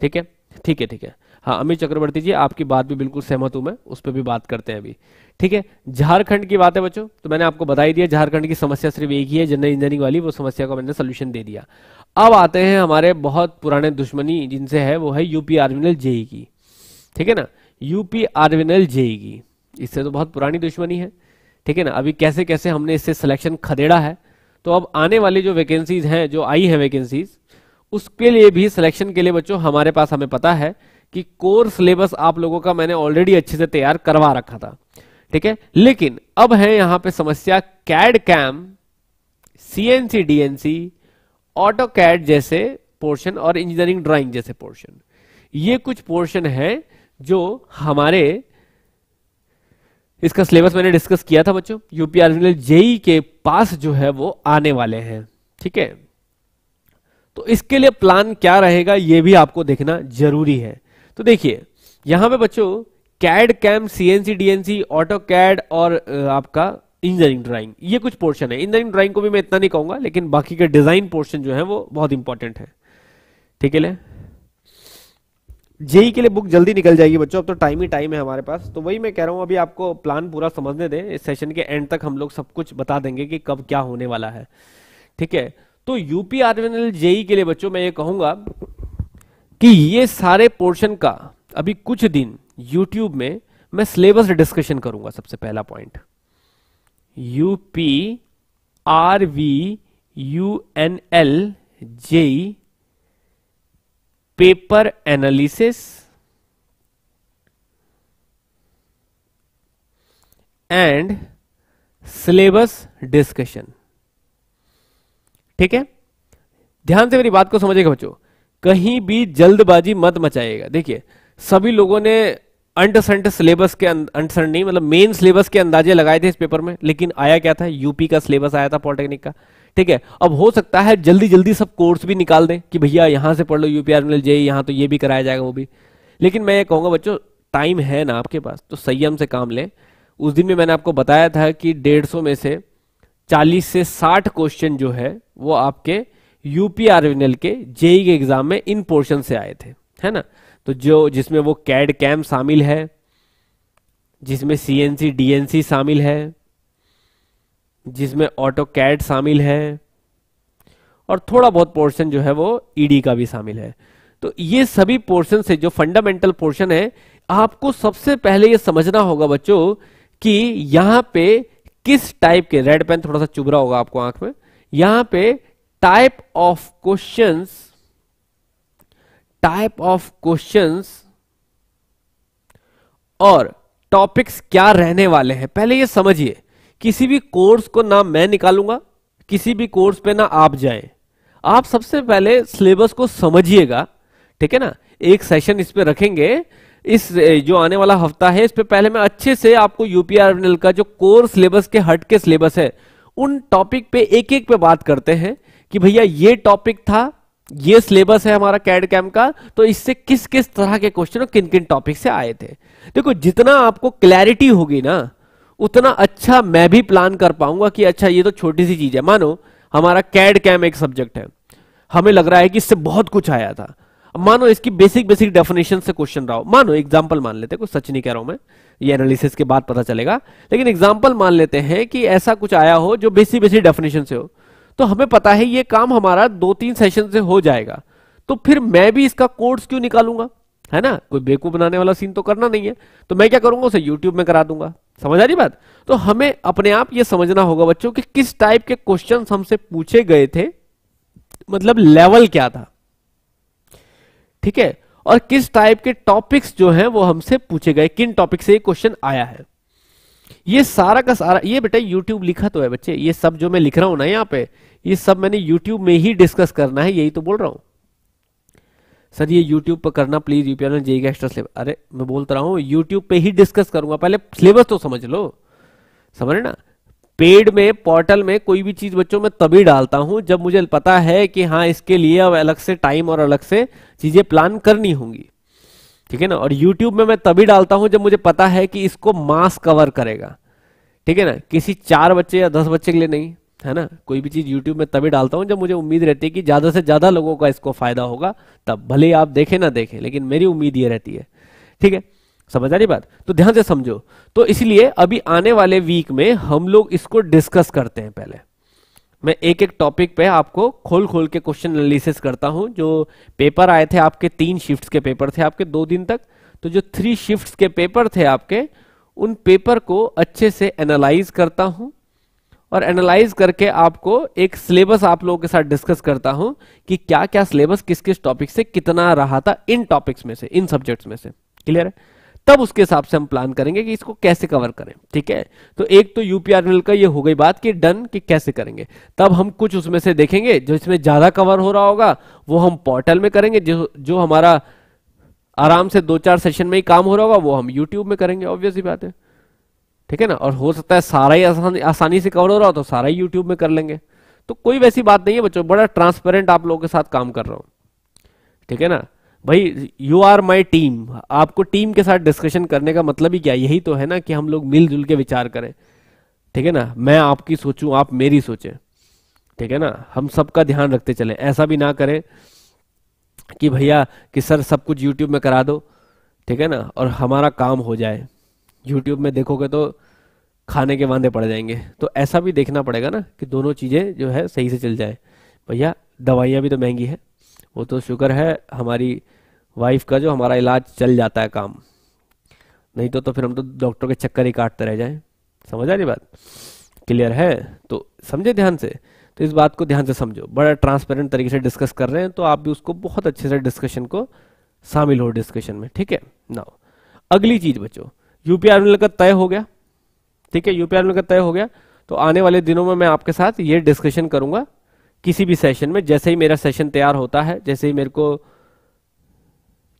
ठीक है ठीक है ठीक है हाँ अमित चक्रवर्ती जी आपकी बात भी बिल्कुल सहमत हूं मैं उस पर भी बात करते हैं अभी ठीक है झारखंड की बात है बच्चों तो मैंने आपको बताई दिया झारखंड की समस्या सिर्फ एक ही है जनरल इंजीनियरिंग वाली वो समस्या को मैंने सोल्यूशन दे दिया अब आते हैं हमारे बहुत पुराने दुश्मनी जिनसे है वो है यूपी आर्मिनल जेई की ठीक है ना यूपी आर्मिनल जेई की इससे तो बहुत पुरानी दुश्मनी है ठीक है ना अभी कैसे कैसे हमने इससे सिलेक्शन खदेड़ा है तो अब आने वाली जो वैकेंसीज हैं जो आई है वैकेंसीज उसके लिए भी सिलेक्शन के लिए बच्चों हमारे पास हमें पता है कि कोर सिलेबस आप लोगों का मैंने ऑलरेडी अच्छे से तैयार करवा रखा था ठीक है लेकिन अब है यहां पे समस्या CAD CAM CNC DNC auto CAD जैसे पोर्शन और इंजीनियरिंग ड्राइंग जैसे पोर्शन ये कुछ पोर्शन है जो हमारे इसका सिलेबस मैंने डिस्कस किया था बच्चों यूपीआर जेई e के पास जो है वो आने वाले हैं ठीक है तो इसके लिए प्लान क्या रहेगा ये भी आपको देखना जरूरी है तो देखिए यहां पे बच्चों CAD CAM CNC DNC auto CAD और आपका इंजीनियरिंग ड्राइंग ये कुछ पोर्शन है इंजीनियरिंग ड्राइंग को भी मैं इतना नहीं कहूंगा लेकिन बाकी के डिजाइन पोर्शन जो है वो बहुत इंपॉर्टेंट है ठीक है जेई के लिए बुक जल्दी निकल जाएगी बच्चों अब तो टाइम ही टाइम है हमारे पास तो वही मैं कह रहा हूं अभी आपको प्लान पूरा समझने दें इस सेशन के एंड तक हम लोग सब कुछ बता देंगे कि कब क्या होने वाला है ठीक है तो यूपी आरवेनल जेई के लिए बच्चों मैं ये कहूंगा कि ये सारे पोर्शन का अभी कुछ दिन यूट्यूब में मैं सिलेबस डिस्कशन करूंगा सबसे पहला point P R V U N L J paper analysis and syllabus discussion ठीक है ध्यान से मेरी बात को समझेगा बच्चों कहीं भी जल्दबाजी मत मचाएगा देखिए सभी लोगों ने अंडरसेंट सिलेबस के अंडरसेंट नहीं मतलब मेन सिलेबस के अंदाजे लगाए थे इस पेपर में लेकिन आया क्या था यूपी का सिलेबस आया था पॉलिटेक्निक का ठीक है अब हो सकता है जल्दी जल्दी सब कोर्स भी निकाल दें कि भैया यहां से पढ़ लो यूपीआर मिल जे यहां तो ये भी कराया जाएगा वो भी लेकिन मैं ये कहूंगा बच्चों टाइम है ना आपके पास तो संयम से काम लें उस दिन में मैंने आपको बताया था कि डेढ़ में से चालीस से साठ क्वेश्चन जो है वो आपके यूपीआर के जेई e e के एग्जाम में इन पोर्शन से आए थे है ना तो जो जिसमें वो कैड कैम शामिल है जिसमें सीएनसी डीएनसी शामिल है जिसमें ऑटो कैड शामिल है और थोड़ा बहुत पोर्शन जो है वो ईडी e का भी शामिल है तो ये सभी पोर्शन से जो फंडामेंटल पोर्शन है आपको सबसे पहले ये समझना होगा बच्चों कि यहां पे किस टाइप के रेड पेन थोड़ा सा चुभ रहा होगा आपको आंख में यहां पे type of questions type of questions और टॉपिक्स क्या रहने वाले हैं पहले ये समझिए किसी भी कोर्स को ना मैं निकालूंगा किसी भी कोर्स पे ना आप जाए आप सबसे पहले सिलेबस को समझिएगा ठीक है ना एक सेशन इस पे रखेंगे इस जो आने वाला हफ्ता है इस पे पहले मैं अच्छे से आपको यूपीआर का जो कोर सिलेबस के हट के सिलेबस है उन टॉपिक पे एक एक पे बात करते हैं कि भैया ये टॉपिक था ये सिलेबस है हमारा कैड कैम का तो इससे किस किस तरह के क्वेश्चन किन किन टॉपिक से आए थे देखो जितना आपको क्लैरिटी होगी ना उतना अच्छा मैं भी प्लान कर पाऊंगा कि अच्छा ये तो छोटी सी चीज है मानो हमारा कैड कैम एक सब्जेक्ट है हमें लग रहा है कि इससे बहुत कुछ आया था मानो इसकी बेसिक बेसिक डेफिनेशन से क्वेश्चन रहा हो मानो एग्जाम्पल मान लेते कुछ सच नहीं कह रहा हूं मैं ये एनालिसिस के बाद पता चलेगा लेकिन एग्जाम्पल मान लेते हैं कि ऐसा कुछ आया हो जो बेसिक बेसिक डेफिनेशन से हो तो हमें पता है ये काम हमारा दो तीन सेशन से हो जाएगा तो फिर मैं भी इसका कोर्स क्यों निकालूंगा है ना कोई बेकू बनाने वाला सीन तो करना नहीं है तो मैं क्या करूंगा उसे यूट्यूब में करा दूंगा समझ आ रही बात तो हमें अपने आप ये समझना होगा बच्चों कि किस टाइप के क्वेश्चन हमसे पूछे गए थे मतलब लेवल क्या था ठीक है और किस टाइप के टॉपिक्स जो हैं वो हमसे पूछे गए किन टॉपिक से ये क्वेश्चन आया है ये सारा का सारा ये बेटा YouTube लिखा तो है बच्चे ये सब जो मैं लिख रहा हूं ना यहाँ पे ये सब मैंने YouTube में ही डिस्कस करना है यही तो बोल रहा हूं सर ये YouTube पर करना प्लीज यूपीएल जेई का एक्स्ट्रा सिलेबस अरे मैं बोलता रहा हूं यूट्यूब पे ही डिस्कस करूंगा पहले सिलेबस तो समझ लो समझ ना पेड में पोर्टल में कोई भी चीज बच्चों में तभी डालता हूं जब मुझे पता है कि हाँ इसके लिए अब अलग से टाइम और अलग से चीजें प्लान करनी होंगी ठीक है ना और यूट्यूब में मैं तभी डालता हूं जब मुझे पता है कि इसको मास कवर करेगा ठीक है ना किसी चार बच्चे या दस बच्चे के लिए नहीं है ना कोई भी चीज यूट्यूब में तभी डालता हूं जब मुझे उम्मीद रहती है कि ज्यादा से ज्यादा लोगों का इसको फायदा होगा तब भले आप देखें ना देखें लेकिन मेरी उम्मीद ये रहती है ठीक है समझ आ रही बात तो ध्यान से समझो तो इसलिए अभी आने वाले वीक में हम लोग इसको डिस्कस करते हैं पहले मैं एक एक टॉपिक पे आपको खोल खोल के क्वेश्चन एनालिसिस करता हूं जो पेपर आए थे आपके तीन शिफ्ट्स के पेपर थे आपके दो दिन तक तो जो थ्री शिफ्ट्स के पेपर थे आपके उन पेपर को अच्छे से एनालाइज करता हूं और एनालाइज करके आपको एक सिलेबस आप लोगों के साथ डिस्कस करता हूं कि क्या क्या सिलेबस किस किस टॉपिक से कितना रहा था इन टॉपिक्स में से इन सब्जेक्ट्स में से क्लियर है तब उसके हिसाब से हम प्लान करेंगे कि इसको कैसे कवर करें ठीक है तो एक तो यूपीआर का ये हो गई बात कि डन कि कैसे करेंगे तब हम कुछ उसमें से देखेंगे जो इसमें ज्यादा कवर हो रहा होगा वो हम पोर्टल में करेंगे जो जो हमारा आराम से दो चार सेशन में ही काम हो रहा होगा वो हम यूट्यूब में करेंगे ऑब्वियसली बात है ठीक है ना और हो सकता है सारा ही आसानी आसानी से कवर हो रहा हो तो सारा ही यूट्यूब में कर लेंगे तो कोई वैसी बात नहीं है बच्चों बड़ा ट्रांसपेरेंट आप लोगों के साथ काम कर रहा हूं ठीक है ना भाई यू आर माई टीम आपको टीम के साथ डिस्कशन करने का मतलब ही क्या यही तो है ना कि हम लोग मिलजुल के विचार करें ठीक है ना मैं आपकी सोचूं आप मेरी सोचें ठीक है ना हम सबका ध्यान रखते चले ऐसा भी ना करें कि भैया कि सर सब कुछ यूट्यूब में करा दो ठीक है ना और हमारा काम हो जाए यूट्यूब में देखोगे तो खाने के वादे पड़ जाएंगे तो ऐसा भी देखना पड़ेगा ना कि दोनों चीज़ें जो है सही से चल जाए भैया दवाइयाँ भी तो महंगी है वो तो शुगर है हमारी वाइफ का जो हमारा इलाज चल जाता है काम नहीं तो तो फिर हम तो डॉक्टर के चक्कर ही काटते रह जाएं समझ आ रही बात क्लियर है तो समझे ध्यान से तो इस बात को ध्यान से समझो बड़ा ट्रांसपेरेंट तरीके से डिस्कस कर रहे हैं तो आप भी उसको बहुत अच्छे से डिस्कशन को शामिल हो डिस्कशन में ठीक है ना अगली चीज बचो यूपीआर का तय हो गया ठीक है यूपीआर का तय हो गया तो आने वाले दिनों में मैं आपके साथ ये डिस्कशन करूंगा किसी भी सेशन में जैसे ही मेरा सेशन तैयार होता है जैसे ही मेरे को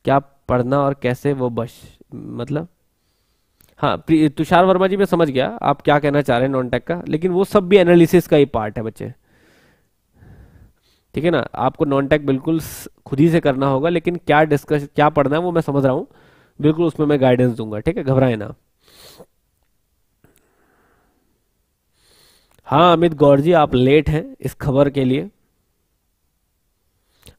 क्या पढ़ना और कैसे वो बस मतलब हाँ तुषार वर्मा जी मैं समझ गया आप क्या कहना चाह रहे हैं नॉन टेक का लेकिन वो सब भी एनालिसिस का ही पार्ट है बच्चे ठीक है ना आपको नॉन टेक बिल्कुल खुद ही से करना होगा लेकिन क्या डिस्कस क्या पढ़ना है वो मैं समझ रहा हूँ बिल्कुल उसमें मैं गाइडेंस दूंगा ठीक है घबराए ना हाँ अमित गौर जी आप लेट हैं इस खबर के लिए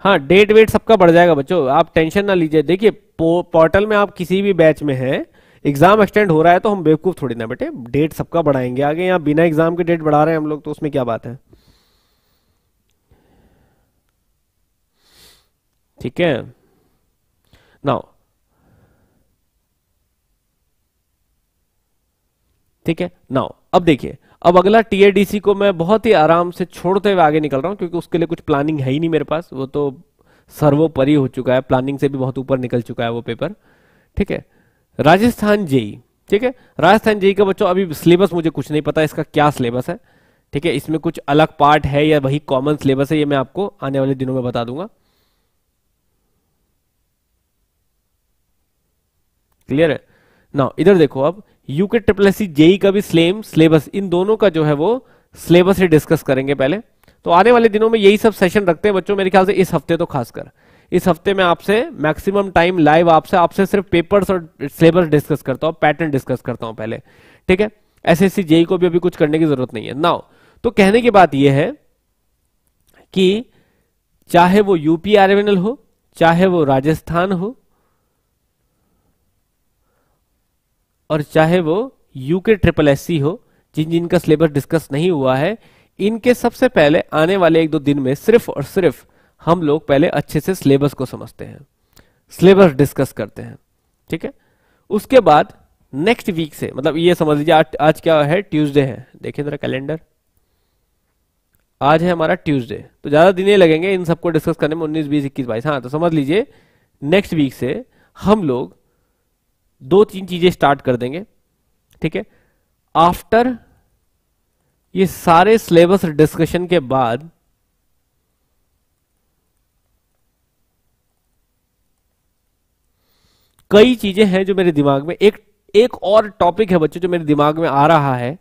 हाँ डेट वेट सबका बढ़ जाएगा बच्चों आप टेंशन ना लीजिए देखिए पोर्टल में आप किसी भी बैच में हैं एग्जाम एक्सटेंड हो रहा है तो हम बेवकूफ थोड़ी ना बेटे डेट सबका बढ़ाएंगे आगे यहाँ बिना एग्जाम के डेट बढ़ा रहे हैं हम लोग तो उसमें क्या बात है ठीक है नाउ ठीक है नाउ अब देखिए अब अगला टीएडीसी को मैं बहुत ही आराम से छोड़ते हुए आगे निकल रहा हूँ क्योंकि उसके लिए कुछ प्लानिंग है ही नहीं मेरे पास वो तो सर्वोपरि हो चुका है प्लानिंग से भी बहुत ऊपर निकल चुका है वो पेपर ठीक है राजस्थान जेई e. ठीक है राजस्थान जेई e का बच्चों अभी सिलेबस मुझे कुछ नहीं पता इसका क्या सिलेबस है ठीक है इसमें कुछ अलग पार्ट है या वही कॉमन सिलेबस है ये मैं आपको आने वाले दिनों में बता दूंगा क्लियर है ना इधर देखो अब UK triple S C JE का भी स्लेम सिलेबस इन दोनों का जो है वो सिलेबस ही डिस्कस करेंगे पहले तो आने वाले दिनों में यही सब सेशन रखते हैं बच्चों मेरे ख्याल से इस हफ्ते तो खासकर इस हफ्ते में आपसे मैक्सिमम टाइम लाइव आपसे आपसे सिर्फ पेपर्स और सिलेबस डिस्कस करता हूं पैटर्न डिस्कस करता हूं पहले ठीक है एस एस जेई को भी अभी कुछ करने की जरूरत नहीं है नाउ तो कहने की बात यह है कि चाहे वो यूपी आरवेनल हो चाहे वो राजस्थान हो और चाहे वो यूके ट्रिपल एस हो जिन जिनका सिलेबस डिस्कस नहीं हुआ है इनके सबसे पहले आने वाले एक दो दिन में सिर्फ और सिर्फ हम लोग पहले अच्छे से सिलेबस को समझते हैं सिलेबस डिस्कस करते हैं ठीक है उसके बाद नेक्स्ट वीक से मतलब ये समझ लीजिए आज, आज क्या है ट्यूसडे है देखिए जरा कैलेंडर आज है हमारा ट्यूसडे तो ज्यादा दिन लगेंगे इन सबको डिस्कस करने में उन्नीस बीस इक्कीस बाईस हाँ तो समझ लीजिए नेक्स्ट वीक से हम लोग दो तीन चीजें स्टार्ट कर देंगे ठीक है आफ्टर ये सारे सिलेबस डिस्कशन के बाद कई चीजें हैं जो मेरे दिमाग में एक एक और टॉपिक है बच्चों जो मेरे दिमाग में आ रहा है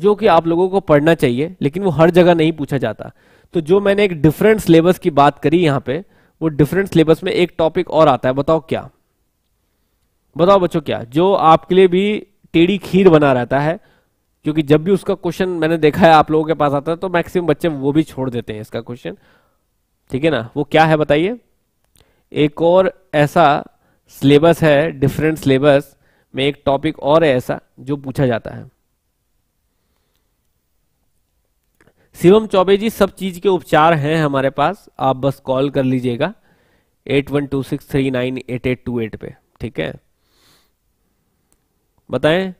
जो कि आप लोगों को पढ़ना चाहिए लेकिन वो हर जगह नहीं पूछा जाता तो जो मैंने एक डिफरेंट सिलेबस की बात करी यहां पे वो डिफरेंट सिलेबस में एक टॉपिक और आता है बताओ क्या बताओ बच्चों क्या जो आपके लिए भी टेढ़ी खीर बना रहता है क्योंकि जब भी उसका क्वेश्चन मैंने देखा है आप लोगों के पास आता है तो मैक्सिमम बच्चे वो भी छोड़ देते हैं इसका क्वेश्चन ठीक है ना वो क्या है बताइए एक और ऐसा सिलेबस है डिफरेंट सिलेबस में एक टॉपिक और है ऐसा जो पूछा जाता है शिवम चौबे जी सब चीज के उपचार हैं हमारे पास आप बस कॉल कर लीजिएगा eight one two six three nine eight eight two eight पे ठीक है बताएं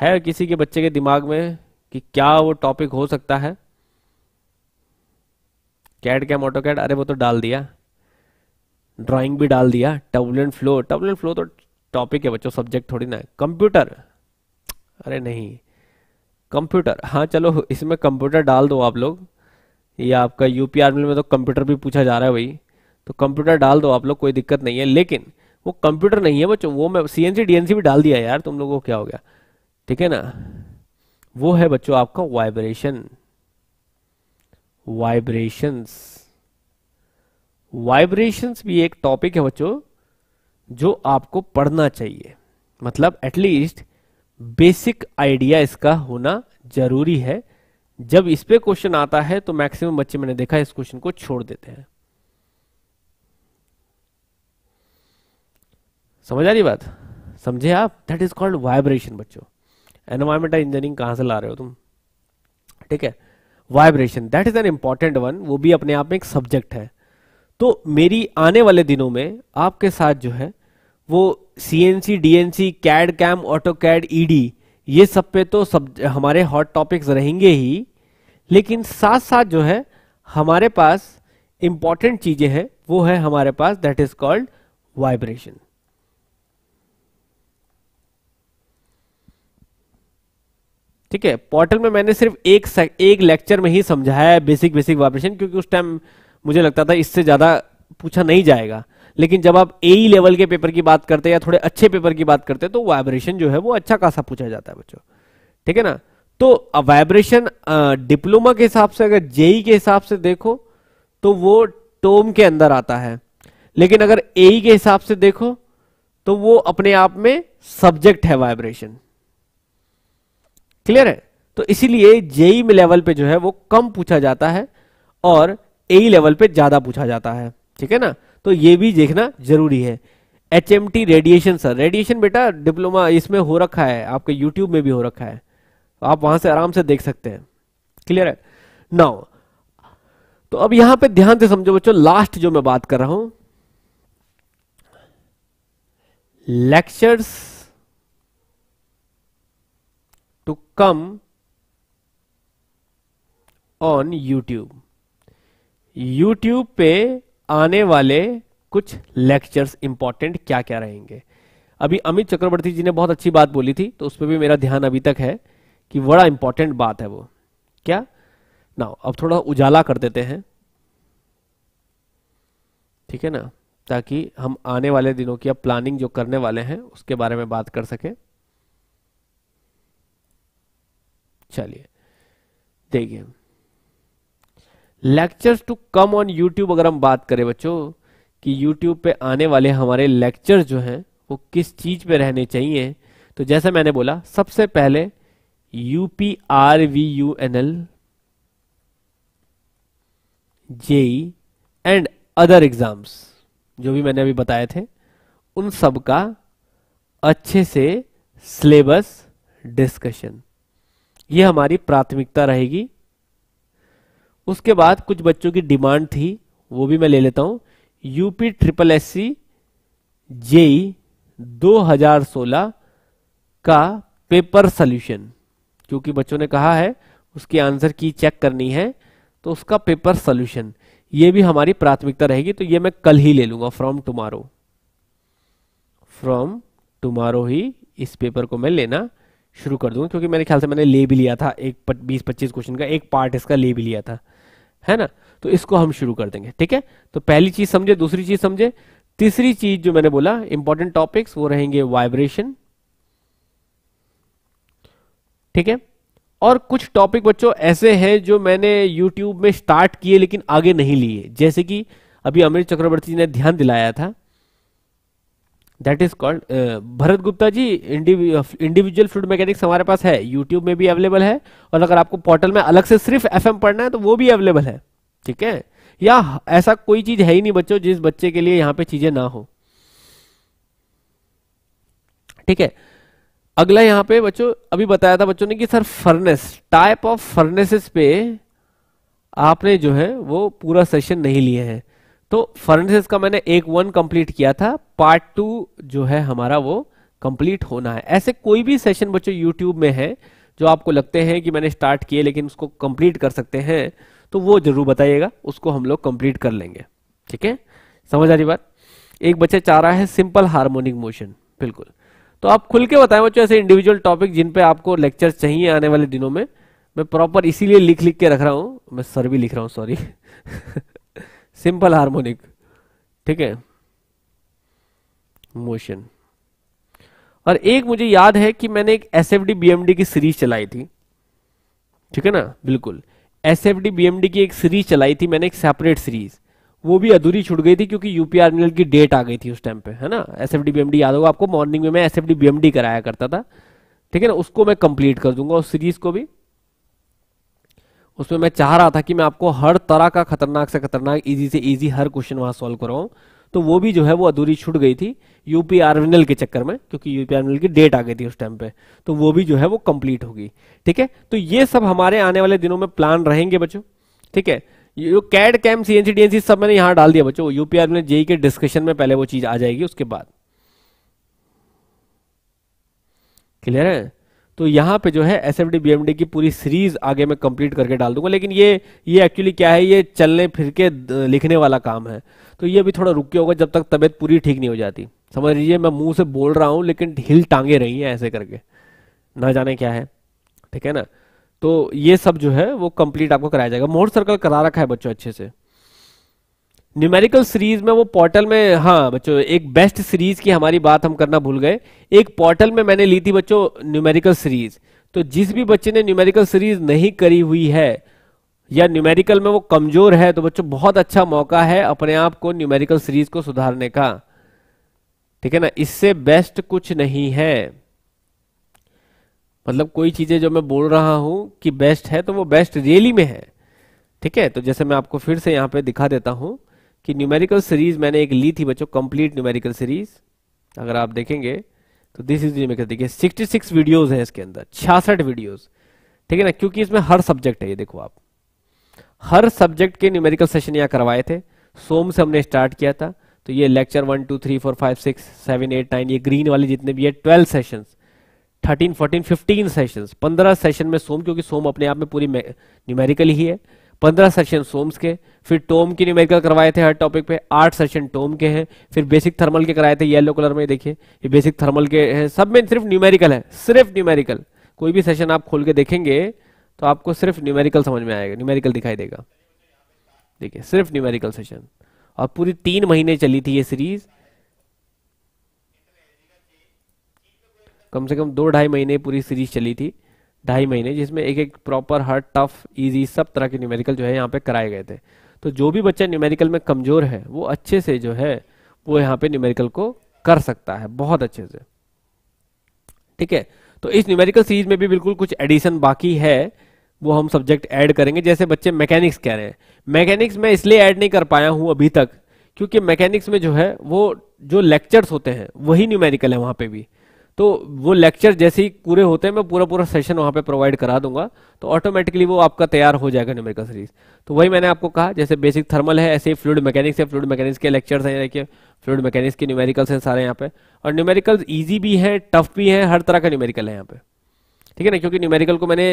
है किसी के बच्चे के दिमाग में कि क्या वो टॉपिक हो सकता है कैड क्या मोटो कैड अरे वो तो डाल दिया ड्राइंग भी डाल दिया एंड फ्लो एंड फ्लो तो टॉपिक है बच्चों सब्जेक्ट थोड़ी ना कंप्यूटर अरे नहीं कंप्यूटर हाँ चलो इसमें कंप्यूटर डाल दो आप लोग ये आपका यूपी आर्मी में तो कंप्यूटर भी पूछा जा रहा है भाई तो कंप्यूटर डाल दो आप लोग कोई दिक्कत नहीं है लेकिन वो कंप्यूटर नहीं है बच्चों वो मैं सी एन भी डाल दिया यार तुम लोगों को क्या हो गया ठीक है ना वो है बच्चों आपका वाइब्रेशन वाइब्रेशंस वाइब्रेशंस भी एक टॉपिक है बच्चों जो आपको पढ़ना चाहिए मतलब एटलीस्ट बेसिक आइडिया इसका होना जरूरी है जब इस पे क्वेश्चन आता है तो मैक्सिमम बच्चे मैंने देखा इस क्वेश्चन को छोड़ देते हैं समझ आ रही बात समझे आप दैट इज कॉल्ड वाइब्रेशन बच्चों एनवायरमेंटल इंजीनियरिंग कहाँ से ला रहे हो तुम ठीक है vibration that is an important one वो भी अपने आप में एक सब्जेक्ट है तो मेरी आने वाले दिनों में आपके साथ जो है वो C N C D N C CAD CAM auto CAD E D ये सब पे तो सब हमारे हॉट टॉपिक्स रहेंगे ही लेकिन साथ साथ जो है हमारे पास इंपॉर्टेंट चीजें हैं वो है हमारे पास दैट इज कॉल्ड वाइब्रेशन ठीक है पोर्टल में मैंने सिर्फ एक एक लेक्चर में ही समझाया है बेसिक बेसिक वाइब्रेशन क्योंकि उस टाइम मुझे लगता था इससे ज़्यादा पूछा नहीं जाएगा लेकिन जब आप ए लेवल e के पेपर की बात करते हैं या थोड़े अच्छे पेपर की बात करते हैं तो वाइब्रेशन जो है वो अच्छा खासा पूछा जाता है बच्चों ठीक है ना तो वाइब्रेशन डिप्लोमा के हिसाब से अगर जेई e के हिसाब से देखो तो वो टोम के अंदर आता है लेकिन अगर ए e के हिसाब से देखो तो वो अपने आप में सब्जेक्ट है वाइब्रेशन क्लियर है तो इसीलिए जेई e में लेवल पे जो है वो कम पूछा जाता है और ए लेवल e पे ज्यादा पूछा जाता है ठीक है ना तो ये भी देखना जरूरी है H M T radiation sir radiation बेटा डिप्लोमा इसमें हो रखा है आपके यूट्यूब में भी हो रखा है आप वहां से आराम से देख सकते हैं क्लियर है नाउ तो अब यहां पे ध्यान से समझो बच्चों लास्ट जो मैं बात कर रहा हूं lectures come on YouTube. YouTube पे आने वाले कुछ लेक्चर्स इंपॉर्टेंट क्या क्या रहेंगे अभी अमित चक्रवर्ती जी ने बहुत अच्छी बात बोली थी तो उस पर भी मेरा ध्यान अभी तक है कि बड़ा इंपॉर्टेंट बात है वो क्या ना अब थोड़ा उजाला कर देते हैं ठीक है ना ताकि हम आने वाले दिनों की अब प्लानिंग जो करने वाले हैं उसके बारे में बात कर सकें चलिए देखिए lectures to come on YouTube अगर हम बात करें बच्चों कि यूट्यूब पे आने वाले हमारे लेक्चर जो हैं वो किस चीज पे रहने चाहिए तो जैसे मैंने बोला सबसे पहले U P R V U N L JE and other exams जो भी मैंने अभी बताए थे उन सब का अच्छे से सिलेबस डिस्कशन ये हमारी प्राथमिकता रहेगी उसके बाद कुछ बच्चों की डिमांड थी वो भी मैं ले लेता हूं UP triple S C JE 2016 का पेपर सोल्यूशन क्योंकि बच्चों ने कहा है उसकी आंसर की चेक करनी है तो उसका पेपर सोल्यूशन ये भी हमारी प्राथमिकता रहेगी तो ये मैं कल ही ले लूंगा फ्रॉम टुमारो फ्रॉम टुमारो ही इस पेपर को मैं लेना शुरू कर दूंगा क्योंकि मेरे ख्याल से मैंने ले भी लिया था एक बीस पच्चीस क्वेश्चन का एक पार्ट इसका ले भी लिया था है ना तो इसको हम शुरू कर देंगे ठीक है तो पहली चीज समझे दूसरी चीज समझे तीसरी चीज जो मैंने बोला इंपॉर्टेंट टॉपिक्स वो रहेंगे वाइब्रेशन ठीक है और कुछ टॉपिक बच्चों ऐसे हैं जो मैंने YouTube में स्टार्ट किए लेकिन आगे नहीं लिए जैसे कि अभी अमृत चक्रवर्ती ने ध्यान दिलाया था that is called Bharat Gupta ji individual fluid mechanics हमारे पास है यूट्यूब में भी अवेलेबल है और अगर आपको पोर्टल में अलग से सिर्फ एफ पढ़ना है तो वो भी अवेलेबल है ठीक है या ऐसा कोई चीज है ही नहीं बच्चों जिस बच्चे के लिए यहाँ पे चीजें ना हो ठीक है अगला यहाँ पे बच्चों अभी बताया था बच्चों ने कि sir furnace type of furnaces पे आपने जो है वो पूरा सेशन नहीं लिए हैं तो फर्नेसेस का मैंने एक वन कंप्लीट किया था पार्ट टू जो है हमारा वो कंप्लीट होना है ऐसे कोई भी सेशन बच्चों यूट्यूब में है जो आपको लगते हैं कि मैंने स्टार्ट किए लेकिन उसको कंप्लीट कर सकते हैं तो वो जरूर बताइएगा उसको हम लोग कंप्लीट कर लेंगे ठीक है समझ आ रही बात एक बच्चा चाह रहा है सिंपल हार्मोनिक मोशन बिल्कुल तो आप खुल के बताएं बच्चों ऐसे इंडिविजुअल टॉपिक जिन पे आपको लेक्चर चाहिए आने वाले दिनों में मैं प्रॉपर इसीलिए लिख लिख के रख रहा हूं मैं सर भी लिख रहा हूँ सॉरी सिंपल हार्मोनिक ठीक है मोशन और एक मुझे याद है कि मैंने एक एस एफ डी बीएमडी की सीरीज चलाई थी ठीक है ना बिल्कुल एस एफ डी बीएमडी की एक सीरीज चलाई थी मैंने एक सेपरेट सीरीज वो भी अधूरी छूट गई थी क्योंकि यूपीआर की डेट आ गई थी उस टाइम पे है ना एस एफ डी बीएमडी याद होगा आपको मॉर्निंग में मैं एस एफ डी बीएमडी कराया करता था ठीक है ना उसको मैं कंप्लीट कर दूंगा उस सीरीज को भी उसमें मैं चाह रहा था कि मैं आपको हर तरह का खतरनाक से खतरनाक इजी से इजी हर क्वेश्चन वहां सॉल्व करवाऊँ तो वो भी जो है वो अधूरी छूट गई थी यूपी आरविनल के चक्कर में क्योंकि यूपी आरविनल की डेट आ गई थी उस टाइम पे तो वो भी जो है वो कंप्लीट होगी ठीक है तो ये सब हमारे आने वाले दिनों में प्लान रहेंगे बच्चों ठीक है जो कैड कैम सीएनसी डीएनसी सब मैंने यहां डाल दिया बच्चों यूपी आरविनल जेई के डिस्कशन में पहले वो चीज आ जाएगी उसके बाद क्लियर है तो यहाँ पे जो है एस एफ डी की पूरी सीरीज आगे मैं कंप्लीट करके डाल दूंगा लेकिन ये ये एक्चुअली क्या है ये चलने फिर के लिखने वाला काम है तो ये भी थोड़ा रुक के होगा जब तक तबीयत पूरी ठीक नहीं हो जाती समझ लीजिए मैं मुंह से बोल रहा हूँ लेकिन हिल टांगे रही हैं ऐसे करके ना जाने क्या है ठीक है ना तो ये सब जो है वो कंप्लीट आपको कराया जाएगा मोहर सर्कल करा रखा है बच्चों अच्छे से न्यूमेरिकल सीरीज में वो पोर्टल में हाँ बच्चों एक बेस्ट सीरीज की हमारी बात हम करना भूल गए एक पोर्टल में मैंने ली थी बच्चों न्यूमेरिकल सीरीज तो जिस भी बच्चे ने न्यूमेरिकल सीरीज नहीं करी हुई है या न्यूमेरिकल में वो कमजोर है तो बच्चों बहुत अच्छा मौका है अपने आप को न्यूमेरिकल सीरीज को सुधारने का ठीक है ना इससे बेस्ट कुछ नहीं है मतलब कोई चीजें जो मैं बोल रहा हूं कि बेस्ट है तो वो बेस्ट रियली में है ठीक है तो जैसे मैं आपको फिर से यहां पे दिखा देता हूं कि न्यूमेरिकल सीरीज मैंने एक ली थी बच्चों कंप्लीट न्यूमेरिकल सीरीज अगर आप देखेंगे तो दिस इज न्यूमेरिकल देखिए 66 वीडियोस हैं इसके अंदर छियासठ वीडियोस ठीक है ना क्योंकि इसमें हर सब्जेक्ट है ये देखो आप हर सब्जेक्ट के न्यूमेरिकल सेशन यहाँ करवाए थे सोम से हमने स्टार्ट किया था तो ये lecture one two three four five six seven eight nine ये ग्रीन वाले जितने भी है twelve session thirteen fourteen fifteen session पंद्रह सेशन में सोम क्योंकि सोम अपने आप में पूरी न्यूमेरिकल ही है पंद्रह सेशन सोम्स के फिर टोम की न्यूमेरिकल करवाए थे हर टॉपिक पे आठ सेशन टोम के हैं फिर बेसिक थर्मल के कराए थे येलो कलर में देखिए ये बेसिक थर्मल के हैं सब में सिर्फ न्यूमेरिकल है सिर्फ न्यूमेरिकल कोई भी सेशन आप खोल के देखेंगे तो आपको सिर्फ न्यूमेरिकल समझ में आएगा न्यूमेरिकल दिखाई देगा देखिए सिर्फ न्यूमेरिकल सेशन और पूरी तीन महीने चली थी ये सीरीज कम से कम दो ढाई महीने पूरी सीरीज चली थी ढाई महीने जिसमें एक एक प्रॉपर हर टफ इजी सब तरह के न्यूमेरिकल जो है यहाँ पे कराए गए थे तो जो भी बच्चा न्यूमेरिकल में कमजोर है वो अच्छे से जो है वो यहाँ पे न्यूमेरिकल को कर सकता है बहुत अच्छे से ठीक है तो इस न्यूमेरिकल सीरीज में भी बिल्कुल कुछ एडिशन बाकी है वो हम सब्जेक्ट ऐड करेंगे जैसे बच्चे मैकेनिक्स कह रहे हैं मैकेनिक्स में इसलिए ऐड नहीं कर पाया हूं अभी तक क्योंकि मैकेनिक्स में जो है वो जो लेक्चर्स होते हैं वही न्यूमेरिकल है वहां पे भी तो वो लेक्चर जैसे ही पूरे होते हैं मैं पूरा पूरा सेशन वहाँ पे प्रोवाइड करा दूंगा तो ऑटोमेटिकली वो आपका तैयार हो जाएगा न्यूमेरिकल सीरीज तो वही मैंने आपको कहा जैसे बेसिक थर्मल है ऐसे ही फ्लूड मैकेनिक्स है फ्लूड मैकेनिक्स के लेक्चर्स हैं देखिए फ्लूड मैकेनिक्स के न्यूमेरिकल्स हैं सारे यहाँ पे और न्यूमेरिकल ईजी भी हैं टफ भी है हर तरह का न्यूमेरिकल है यहाँ पे ठीक है ना क्योंकि न्यूमेरिकल को मैंने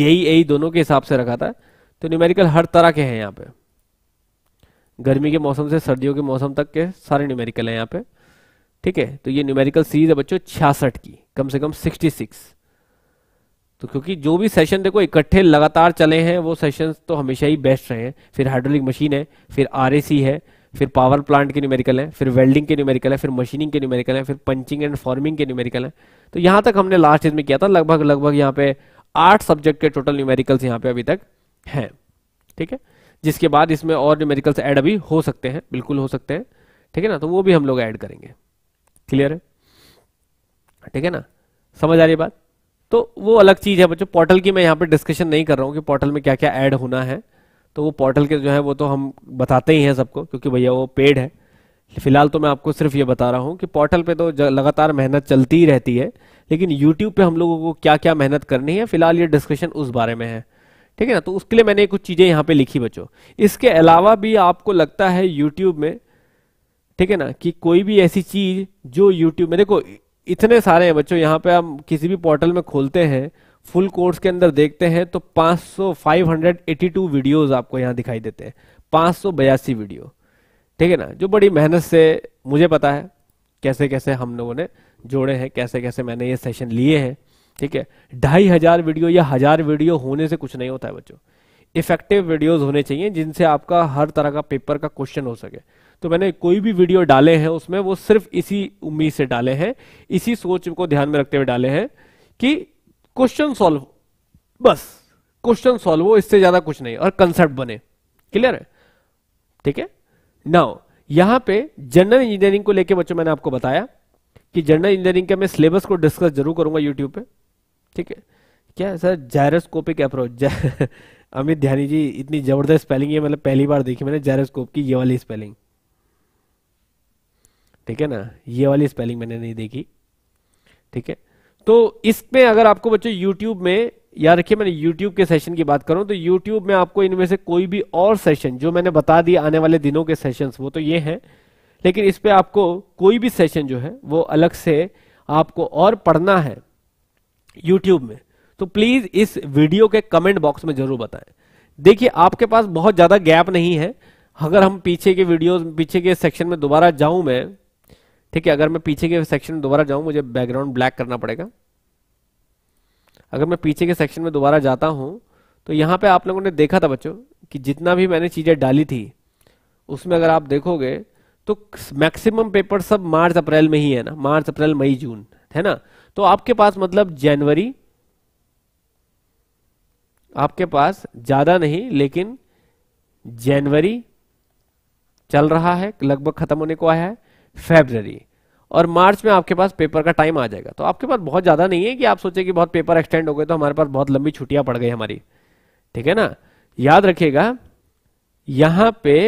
जेई e e दोनों के हिसाब से रखा था तो न्यूमेरिकल हर तरह के हैं यहाँ पे गर्मी के मौसम से सर्दियों के मौसम तक के सारे न्यूमेरिकल हैं यहाँ पे ठीक है तो ये न्यूमेरिकल सीरीज है बच्चों छियासठ की कम से कम सिक्सटी सिक्स तो क्योंकि जो भी सेशन देखो इकट्ठे लगातार चले हैं वो सेशन तो हमेशा ही बेस्ट रहे हैं फिर हाइड्रोलिक मशीन है फिर आर है फिर पावर प्लांट के न्यूमेरिकल है फिर वेल्डिंग के न्यूमेरिकल है फिर मशीनिंग के न्यूमेरिकल है फिर पंचिंग एंड फॉर्मिंग के न्यूमेरिकल है तो यहां तक हमने लास्ट इसमें किया था लगभग लगभग यहाँ पे आठ सब्जेक्ट के टोटल न्यूमेरिकल्स यहाँ पे अभी तक हैं ठीक है जिसके बाद इसमें और न्यूमेरिकल्स ऐड अभी हो सकते हैं बिल्कुल हो सकते हैं ठीक है ना तो वो भी हम लोग ऐड करेंगे क्लियर है ठीक है ना समझ आ रही बात तो वो अलग चीज है बच्चों पोर्टल की मैं यहाँ पे डिस्कशन नहीं कर रहा हूँ कि पोर्टल में क्या क्या ऐड होना है तो वो पोर्टल के जो है वो तो हम बताते ही हैं सबको क्योंकि भैया वो पेड है फिलहाल तो मैं आपको सिर्फ ये बता रहा हूँ कि पोर्टल पे तो लगातार मेहनत चलती ही रहती है लेकिन यूट्यूब पे हम लोगों को क्या क्या मेहनत करनी है फिलहाल ये डिस्कशन उस बारे में है ठीक है ना तो उसके लिए मैंने कुछ चीज़ें यहाँ पे लिखी बच्चों इसके अलावा भी आपको लगता है यूट्यूब में ठीक है ना कि कोई भी ऐसी चीज जो यूट्यूब में देखो इतने सारे हैं बच्चों यहाँ पे हम किसी भी पोर्टल में खोलते हैं फुल कोर्स के अंदर देखते हैं तो 500 टू वीडियोस आपको यहाँ दिखाई देते हैं पाँच वीडियो ठीक है ना जो बड़ी मेहनत से मुझे पता है कैसे कैसे हम लोगों ने जोड़े हैं कैसे कैसे मैंने ये सेशन लिए हैं ठीक है ढाई हजार वीडियो या हजार वीडियो होने से कुछ नहीं होता है बच्चों इफेक्टिव वीडियोस होने चाहिए जिनसे आपका हर तरह का पेपर का क्वेश्चन हो सके तो मैंने कोई भी वीडियो डाले हैं उसमें वो सिर्फ इसी उम्मीद से डाले हैं इसी सोच को ध्यान में रखते हुए डाले हैं कि क्वेश्चन सॉल्व बस क्वेश्चन सॉल्व हो इससे ज्यादा कुछ नहीं और कंसेप्ट बने क्लियर है ठीक है नाउ यहां पे जनरल इंजीनियरिंग को लेके बच्चों मैंने आपको बताया कि जनरल इंजीनियरिंग के मैं सिलेबस को डिस्कस जरूर करूंगा यूट्यूब पे ठीक है क्या sir gyroscopic approach Amit Dhyani ji इतनी जबरदस्त स्पेलिंग है मतलब पहली बार देखी मैंने जायरोस्कोप की ये वाली स्पेलिंग ठीक है ना ये वाली स्पेलिंग मैंने नहीं देखी ठीक है तो इसमें अगर आपको बच्चों यूट्यूब में याद रखिए मैंने यूट्यूब के सेशन की बात करूं तो यूट्यूब में आपको इनमें से कोई भी और सेशन जो मैंने बता दिया आने वाले दिनों के सेशन वो तो ये हैं लेकिन इस पर आपको कोई भी सेशन जो है वो अलग से आपको और पढ़ना है यूट्यूब में तो प्लीज इस वीडियो के कमेंट बॉक्स में जरूर बताएं देखिए आपके पास बहुत ज्यादा गैप नहीं है अगर हम पीछे के वीडियोस पीछे के सेक्शन में दोबारा जाऊं मैं ठीक है अगर मैं पीछे के सेक्शन में दोबारा जाऊं मुझे बैकग्राउंड ब्लैक करना पड़ेगा अगर मैं पीछे के सेक्शन में दोबारा जाता हूं तो यहां पे आप लोगों ने देखा था बच्चों कि जितना भी मैंने चीज़ें डाली थी उसमें अगर आप देखोगे तो मैक्सिमम पेपर सब मार्च अप्रैल में ही है ना मार्च अप्रैल मई जून है ना तो आपके पास मतलब जनवरी आपके पास ज़्यादा नहीं लेकिन जनवरी चल रहा है लगभग ख़त्म होने को आया है फेबररी और मार्च में आपके पास पेपर का टाइम आ जाएगा तो आपके पास बहुत ज़्यादा नहीं है कि आप सोचे कि बहुत पेपर एक्सटेंड हो गए तो हमारे पास बहुत लंबी छुट्टियां पड़ गई हमारी ठीक है ना याद रखिएगा यहाँ पे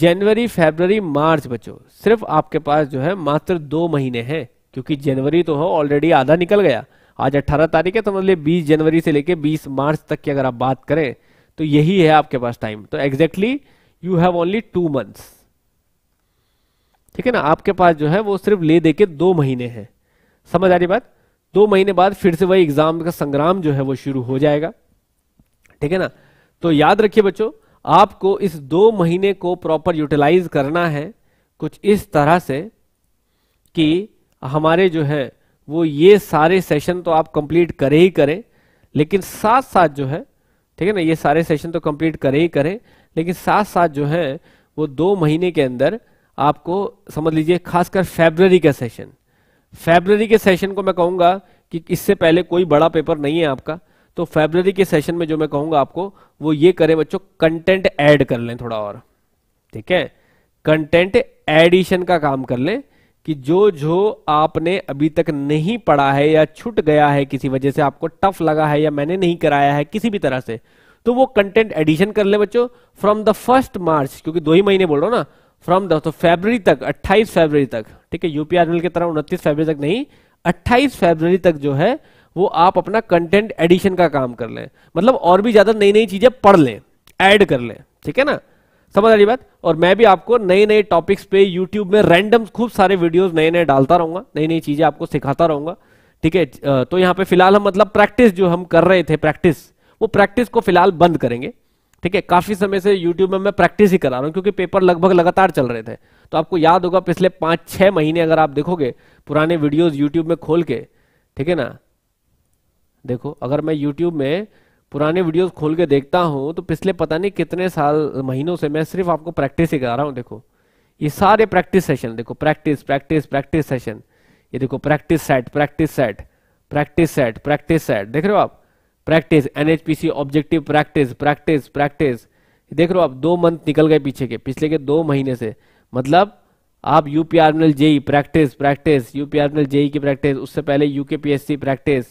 जनवरी फरवरी मार्च बच्चों सिर्फ आपके पास जो है मात्र दो महीने हैं क्योंकि जनवरी तो हो ऑलरेडी आधा निकल गया आज 18 तारीख है तो मतलब बीस जनवरी से लेके 20 मार्च तक की अगर आप बात करें तो यही है आपके पास टाइम तो exactly you have only two months ठीक है ना आपके पास जो है वो सिर्फ ले दे के दो महीने हैं समझ आ रही बात दो महीने बाद फिर से वही एग्जाम का संग्राम जो है वो शुरू हो जाएगा ठीक है ना तो याद रखिए बच्चों आपको इस दो महीने को प्रॉपर यूटिलाइज करना है कुछ इस तरह से कि हमारे जो है वो ये सारे सेशन तो आप कंप्लीट करे ही करें लेकिन साथ साथ जो है ठीक है ना ये सारे सेशन तो कंप्लीट करे ही करें लेकिन साथ साथ जो है वो दो महीने के अंदर आपको समझ लीजिए खासकर फेबररी का सेशन फेबररी के सेशन को मैं कहूंगा कि इससे पहले कोई बड़ा पेपर नहीं है आपका तो फेबररी के सेशन में जो मैं कहूंगा आपको वो ये करें बच्चों कंटेंट ऐड कर लें थोड़ा और ठीक है कंटेंट एडिशन का काम कर लें कि जो जो आपने अभी तक नहीं पढ़ा है या छूट गया है किसी वजह से आपको टफ लगा है या मैंने नहीं कराया है किसी भी तरह से तो वो कंटेंट एडिशन कर ले बच्चों फ्रॉम द फर्स्ट मार्च क्योंकि दो ही महीने बोल रहा हूँ ना फ्रॉम दोस्तों फेबररी तक 28 फेबररी तक ठीक है यूपीआर की तरह 29 फेबररी तक नहीं 28 फेबररी तक जो है वो आप अपना कंटेंट एडिशन का काम कर लें मतलब और भी ज्यादा नई नई चीजें पढ़ लें ऐड कर लें ठीक है ना समझ आ रही बात और मैं भी आपको नए नए टॉपिक्स पे यूट्यूब में रैंडम खूब सारे वीडियोस नए नए डालता रहूंगा नई नई चीजें आपको सिखाता रहूंगा ठीक है तो यहाँ पे फिलहाल हम मतलब प्रैक्टिस जो हम कर रहे थे प्रैक्टिस वो प्रैक्टिस को फिलहाल बंद करेंगे ठीक है काफी समय से यूट्यूब में मैं प्रैक्टिस ही करा रहा हूँ क्योंकि पेपर लगभग लगातार चल रहे थे तो आपको याद होगा पिछले पांच छह महीने अगर आप देखोगे पुराने वीडियोज यूट्यूब में खोल के ठीक है ना देखो अगर मैं यूट्यूब में पुराने वीडियोस खोल के देखता हूं तो पिछले पता नहीं कितने साल महीनों से मैं सिर्फ आपको प्रैक्टिस ही करा रहा हूं देखो ये सारे प्रैक्टिस सेशन देखो प्रैक्टिस प्रैक्टिस प्रैक्टिस सेशन ये देखो practice set practice set practice set practice set देख रहे हो आप practice NHPC objective practice practice practice देख लो आप दो मंथ निकल गए पीछे के पिछले के दो महीने से मतलब आप U P R L JE practice practice U P R L JE की प्रैक्टिस उससे पहले यू के पी एस सी प्रैक्टिस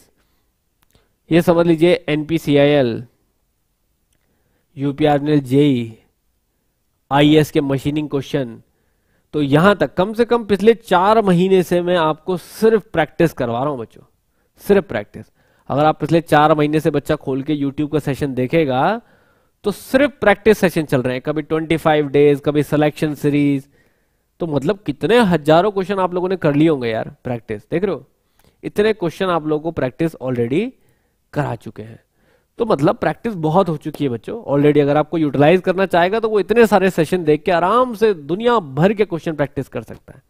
ये समझ लीजिए N P C I L U P R L JE I S के मशीनिंग क्वेश्चन तो यहां तक कम से कम पिछले चार महीने से मैं आपको सिर्फ प्रैक्टिस करवा रहा हूं बच्चों सिर्फ प्रैक्टिस अगर आप पिछले चार महीने से बच्चा खोल के यूट्यूब का सेशन देखेगा तो सिर्फ प्रैक्टिस सेशन चल रहे हैं कभी 25 डेज कभी सिलेक्शन सीरीज तो मतलब कितने हजारों क्वेश्चन आप लोगों ने कर लिए होंगे यार प्रैक्टिस देख रहे हो इतने क्वेश्चन आप लोगों को प्रैक्टिस ऑलरेडी करा चुके हैं तो मतलब प्रैक्टिस बहुत हो चुकी है बच्चों ऑलरेडी अगर आपको यूटिलाइज करना चाहेगा तो वो इतने सारे सेशन देख के आराम से दुनिया भर के क्वेश्चन प्रैक्टिस कर सकता है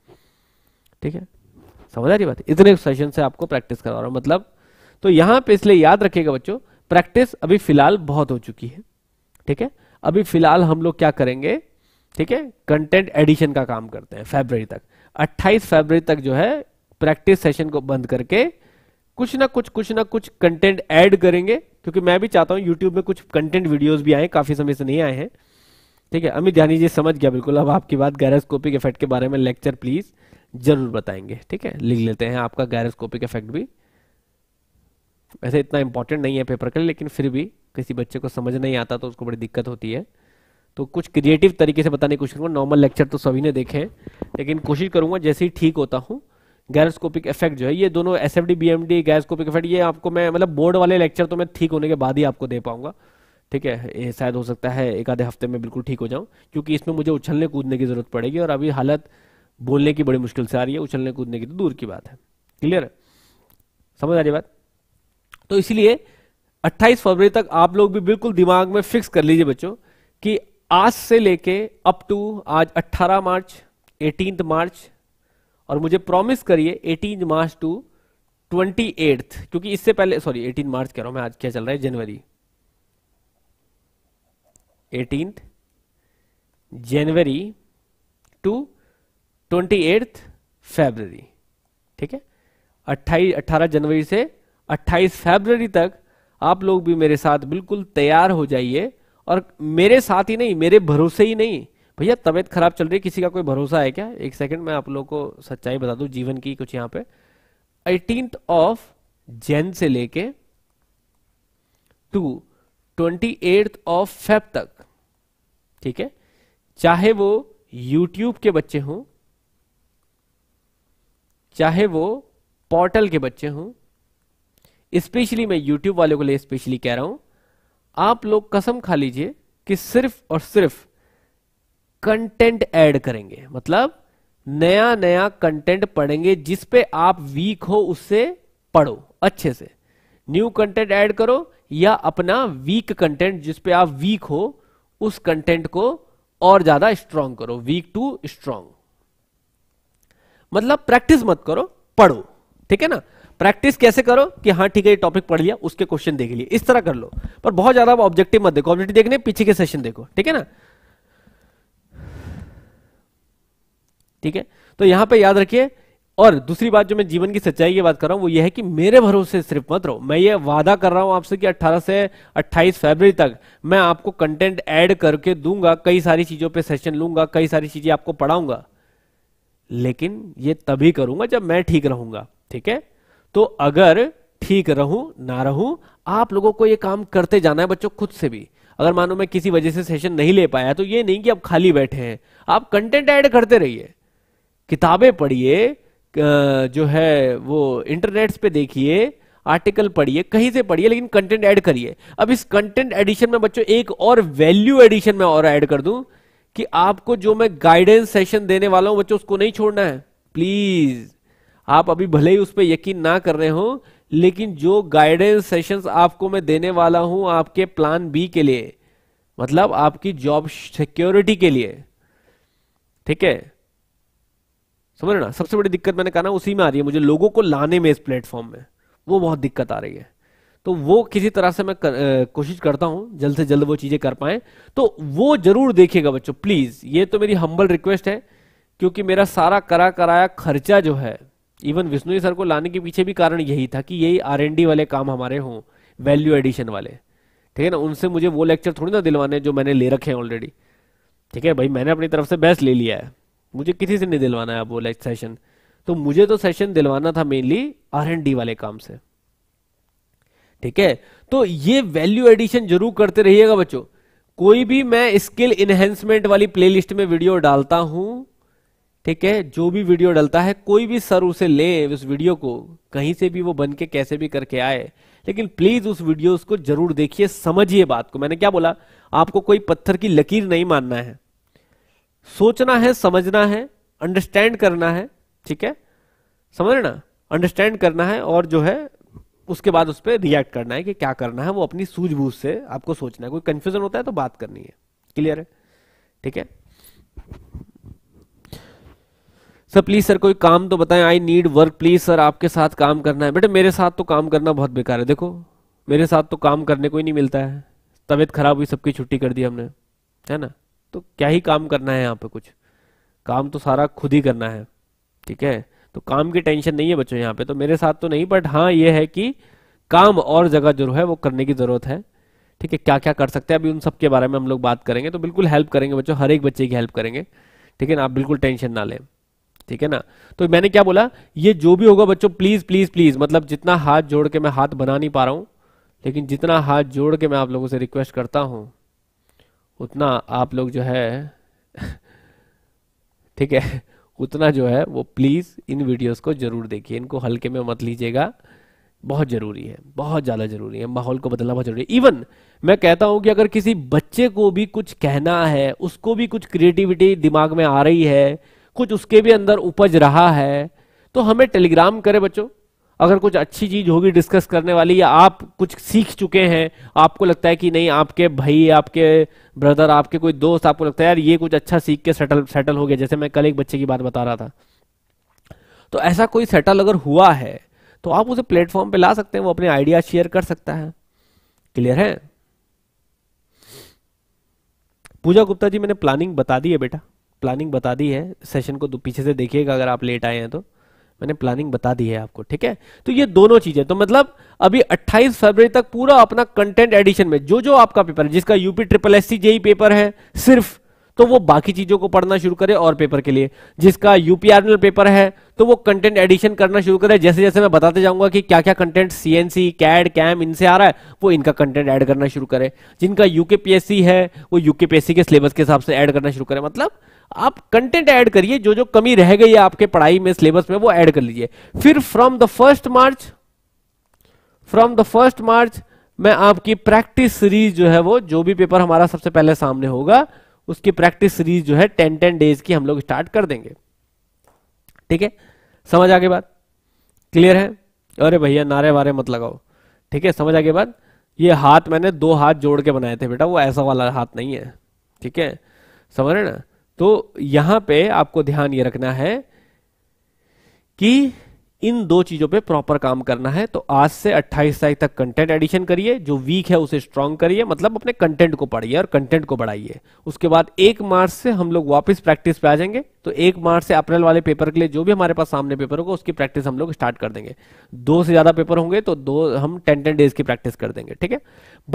ठीक है समझ आ रही बात इतने सेशन से आपको प्रैक्टिस करवा रहा हूं मतलब तो यहां पे इसलिए याद रखेगा बच्चों प्रैक्टिस अभी फिलहाल बहुत हो चुकी है ठीक है अभी फिलहाल हम लोग क्या करेंगे ठीक है कंटेंट एडिशन का काम करते हैं फेब्रवरी तक 28 फेब्रवरी तक जो है प्रैक्टिस सेशन को बंद करके कुछ ना कुछ कुछ ना कुछ कंटेंट ऐड करेंगे क्योंकि मैं भी चाहता हूं यूट्यूब में कुछ कंटेंट वीडियोस भी आए काफी समय से नहीं आए हैं ठीक है अमित ध्यानी जी समझ गया बिल्कुल अब आपकी बात गैरोस्कोपिक इफेक्ट के बारे में लेक्चर प्लीज जरूर बताएंगे ठीक है लिख लेते हैं आपका गैरोस्कोपिक इफेक्ट भी वैसे इतना इंपॉर्टेंट नहीं है पेपर का लेकिन फिर भी किसी बच्चे को समझ नहीं आता तो उसको बड़ी दिक्कत होती है तो कुछ क्रिएटिव तरीके से बताने की कोशिश करूँगा नॉर्मल लेक्चर तो सभी ने देखे हैं लेकिन कोशिश करूँगा जैसे ही ठीक होता हूँ गैरोस्कोपिक इफेक्ट जो है ये दोनों S F D B M D gyroscopic effect ये आपको मैं मतलब बोर्ड वाले लेक्चर तो मैं ठीक होने के बाद ही आपको दे पाऊंगा ठीक है ये शायद हो सकता है एक आधे हफ्ते में बिल्कुल ठीक हो जाऊँ क्योंकि इसमें मुझे उछलने कूदने की जरूरत पड़ेगी और अभी हालत बोलने की बड़ी मुश्किल से आ रही है उछलने कूदने की तो दूर की बात है क्लियर है समझ आ रही बात तो इसलिए 28 फरवरी तक आप लोग भी बिल्कुल दिमाग में फिक्स कर लीजिए बच्चों कि आज से लेके अप टू आज 18 मार्च 18 मार्च और मुझे प्रॉमिस करिए 18 मार्च टू ट्वेंटी क्योंकि इससे पहले सॉरी 18 मार्च कह रहा हूं मैं आज क्या चल रहा है जनवरी 18 जनवरी टू ट्वेंटी फरवरी ठीक है अट्ठाईस 18 जनवरी से 28 फरवरी तक आप लोग भी मेरे साथ बिल्कुल तैयार हो जाइए और मेरे साथ ही नहीं मेरे भरोसे ही नहीं भैया तबीयत खराब चल रही है किसी का कोई भरोसा है क्या एक सेकंड मैं आप लोगों को सच्चाई बता दूं जीवन की कुछ यहां पे एटीन ऑफ जैन से लेके to twenty eight of Feb तक ठीक है चाहे वो यूट्यूब के बच्चे हों चाहे वो पोर्टल के बच्चे हों स्पेशली मैं यूट्यूब वालों के लिए स्पेशली कह रहा हूं आप लोग कसम खा लीजिए कि सिर्फ और सिर्फ कंटेंट ऐड करेंगे मतलब नया नया कंटेंट पढ़ेंगे जिस पे आप वीक हो उससे पढ़ो अच्छे से न्यू कंटेंट ऐड करो या अपना वीक कंटेंट जिस पे आप वीक हो उस कंटेंट को और ज्यादा स्ट्रांग करो वीक टू स्ट्रांग मतलब प्रैक्टिस मत करो पढ़ो ठीक है ना प्रैक्टिस कैसे करो कि हाँ ठीक है ये टॉपिक पढ़ लिया उसके क्वेश्चन देख लिए इस तरह कर लो पर बहुत ज्यादा ऑब्जेक्टिव मत देखो ऑब्जेक्टिव देखने पीछे के सेशन देखो ठीक है ना ठीक है तो यहां पे याद रखिए और दूसरी बात जो मैं जीवन की सच्चाई की बात कर रहा हूं वो ये है कि मेरे भरोसे सिर्फ मत रहो मैं ये वादा कर रहा हूं आपसे कि 18 से 28 फरवरी तक मैं आपको कंटेंट ऐड करके दूंगा कई सारी चीजों पे सेशन लूंगा कई सारी चीजें आपको पढ़ाऊंगा लेकिन ये तभी करूंगा जब मैं ठीक रहूंगा ठीक है तो अगर ठीक रहूं ना रहूं आप लोगों को ये काम करते जाना है बच्चों खुद से भी अगर मानो मैं किसी वजह से सेशन नहीं ले पाया तो ये नहीं कि आप खाली बैठे हैं आप कंटेंट ऐड करते रहिए किताबें पढ़िए जो है वो इंटरनेट्स पे देखिए आर्टिकल पढ़िए कहीं से पढ़िए लेकिन कंटेंट ऐड करिए अब इस कंटेंट एडिशन में बच्चों एक और वैल्यू एडिशन में और ऐड कर दूं कि आपको जो मैं गाइडेंस सेशन देने वाला हूं बच्चों उसको नहीं छोड़ना है प्लीज आप अभी भले ही उस पर यकीन ना कर रहे हो लेकिन जो गाइडेंस सेशंस आपको मैं देने वाला हूं आपके प्लान बी के लिए मतलब आपकी जॉब सिक्योरिटी के लिए ठीक है समझ ना सबसे बड़ी दिक्कत मैंने कहा ना उसी में आ रही है मुझे लोगों को लाने में इस प्लेटफॉर्म में वो बहुत दिक्कत आ रही है तो वो किसी तरह से मैं कर, कोशिश करता हूं जल्द से जल्द वो चीजें कर पाए तो वो जरूर देखिएगा बच्चों प्लीज ये तो मेरी हम्बल रिक्वेस्ट है क्योंकि मेरा सारा करा कराया खर्चा जो है इवन विष्णु सर को लाने के पीछे भी कारण यही था कि यही आर वाले काम हमारे हों वैल्यू एडिशन वाले ठीक है ना उनसे मुझे वो लेक्चर थोड़ी ना दिलवाने जो मैंने ले रखे हैं ऑलरेडी ठीक है भाई मैंने अपनी तरफ से बेस्ट ले लिया है मुझे किसी से नहीं दिलवाना है अब वो सेशन तो मुझे तो सेशन दिलवाना था मेनली आर एन डी वाले काम से ठीक है तो ये वैल्यू एडिशन जरूर करते रहिएगा बच्चों कोई भी मैं स्किल इनहेंसमेंट वाली प्लेलिस्ट में वीडियो डालता हूं ठीक है जो भी वीडियो डलता है कोई भी सर उसे ले उस वीडियो को कहीं से भी वो बन के कैसे भी करके आए लेकिन प्लीज उस वीडियो को जरूर देखिए समझिए बात को मैंने क्या बोला आपको कोई पत्थर की लकीर नहीं मानना है सोचना है समझना है अंडरस्टैंड करना है ठीक है समझ ना अंडरस्टैंड करना है और जो है उसके बाद उस पर रिएक्ट करना है कि क्या करना है वो अपनी सूझबूझ से आपको सोचना है कोई कंफ्यूजन होता है तो बात करनी है क्लियर है ठीक है सर प्लीज़ सर कोई काम तो बताएं I need work please sir आपके साथ काम करना है बेटे मेरे साथ तो काम करना बहुत बेकार है देखो मेरे साथ तो काम करने को ही नहीं मिलता है तबीयत खराब हुई सबकी छुट्टी कर दी हमने है ना तो क्या ही काम करना है यहाँ पे कुछ काम तो सारा खुद ही करना है ठीक है तो काम की टेंशन नहीं है बच्चों यहाँ पे तो मेरे साथ तो नहीं बट हाँ ये है कि काम और जगह जो है वो करने की ज़रूरत है ठीक है क्या क्या कर सकते हैं अभी उन सब के बारे में हम लोग बात करेंगे तो बिल्कुल हेल्प करेंगे बच्चों हर एक बच्चे की हेल्प करेंगे ठीक है ना आप बिल्कुल टेंशन ना लें ठीक है ना तो मैंने क्या बोला ये जो भी होगा बच्चों प्लीज प्लीज प्लीज मतलब जितना हाथ जोड़ के मैं हाथ बना नहीं पा रहा हूं लेकिन जितना हाथ जोड़ के मैं आप लोगों से रिक्वेस्ट करता हूं उतना आप लोग जो है ठीक है उतना जो है वो प्लीज इन वीडियोस को जरूर देखिए इनको हल्के में मत लीजिएगा बहुत जरूरी है बहुत ज्यादा जरूरी है माहौल को बदलना बहुत जरूरी है इवन मैं कहता हूं कि अगर किसी बच्चे को भी कुछ कहना है उसको भी कुछ क्रिएटिविटी दिमाग में आ रही है कुछ उसके भी अंदर उपज रहा है तो हमें टेलीग्राम करें बच्चों अगर कुछ अच्छी चीज होगी डिस्कस करने वाली या आप कुछ सीख चुके हैं आपको लगता है कि नहीं आपके भाई आपके ब्रदर आपके कोई दोस्त आपको लगता है यार ये कुछ अच्छा सीख के सेटल सेटल हो गया जैसे मैं कल एक बच्चे की बात बता रहा था तो ऐसा कोई सेटल अगर हुआ है तो आप उसे प्लेटफॉर्म पे ला सकते हैं वो अपने आइडिया शेयर कर सकता है क्लियर है पूजा गुप्ता जी मैंने प्लानिंग बता दी है बेटा प्लानिंग बता दी है सेशन को पीछे से देखिएगा अगर आप लेट आए हैं तो मैंने प्लानिंग बता दी है आपको ठीक है तो ये दोनों चीजें तो मतलब अभी 28 फरवरी तक पूरा अपना कंटेंट एडिशन में जो जो आपका पेपर है जिसका UP triple S C JE paper है सिर्फ तो वो बाकी चीजों को पढ़ना शुरू करे और पेपर के लिए जिसका यूपीआरएनएल पेपर है तो वो कंटेंट एडिशन करना शुरू करे जैसे जैसे मैं बताते जाऊंगा कि क्या क्या कंटेंट सीएनसी कैड कैम इनसे आ रहा है वो इनका कंटेंट ऐड करना शुरू करे जिनका यूके पीएससी है वो यूके पीएससी के सिलेबस के हिसाब से ऐड करना शुरू करे मतलब आप कंटेंट ऐड करिए जो जो कमी रह गई है आपके पढ़ाई में सिलेबस में वो ऐड कर लीजिए फिर from the first March from the first March मैं आपकी प्रैक्टिस सीरीज जो है वो जो भी पेपर हमारा सबसे पहले सामने होगा उसकी प्रैक्टिस सीरीज जो है टेन टेन डेज की हम लोग स्टार्ट कर देंगे ठीक है समझ आगे बात क्लियर है अरे भैया नारे वारे मत लगाओ ठीक है समझ आगे बात ये हाथ मैंने दो हाथ जोड़ के बनाए थे बेटा वो ऐसा वाला हाथ नहीं है ठीक है समझ रहे ना तो यहां पे आपको ध्यान ये रखना है कि इन दो चीजों पे प्रॉपर काम करना है तो आज से 28 तारीख तक कंटेंट एडिशन करिए जो वीक है उसे स्ट्रांग करिए मतलब अपने कंटेंट को पढ़िए और कंटेंट को बढ़ाइए उसके बाद एक मार्च से हम लोग वापस प्रैक्टिस पे आ जाएंगे तो एक मार्च से अप्रैल वाले पेपर के लिए जो भी हमारे पास सामने पेपर होगा उसकी प्रैक्टिस हम लोग स्टार्ट कर देंगे दो से ज्यादा पेपर होंगे तो दो हम टेन टेन डेज की प्रैक्टिस कर देंगे ठीक है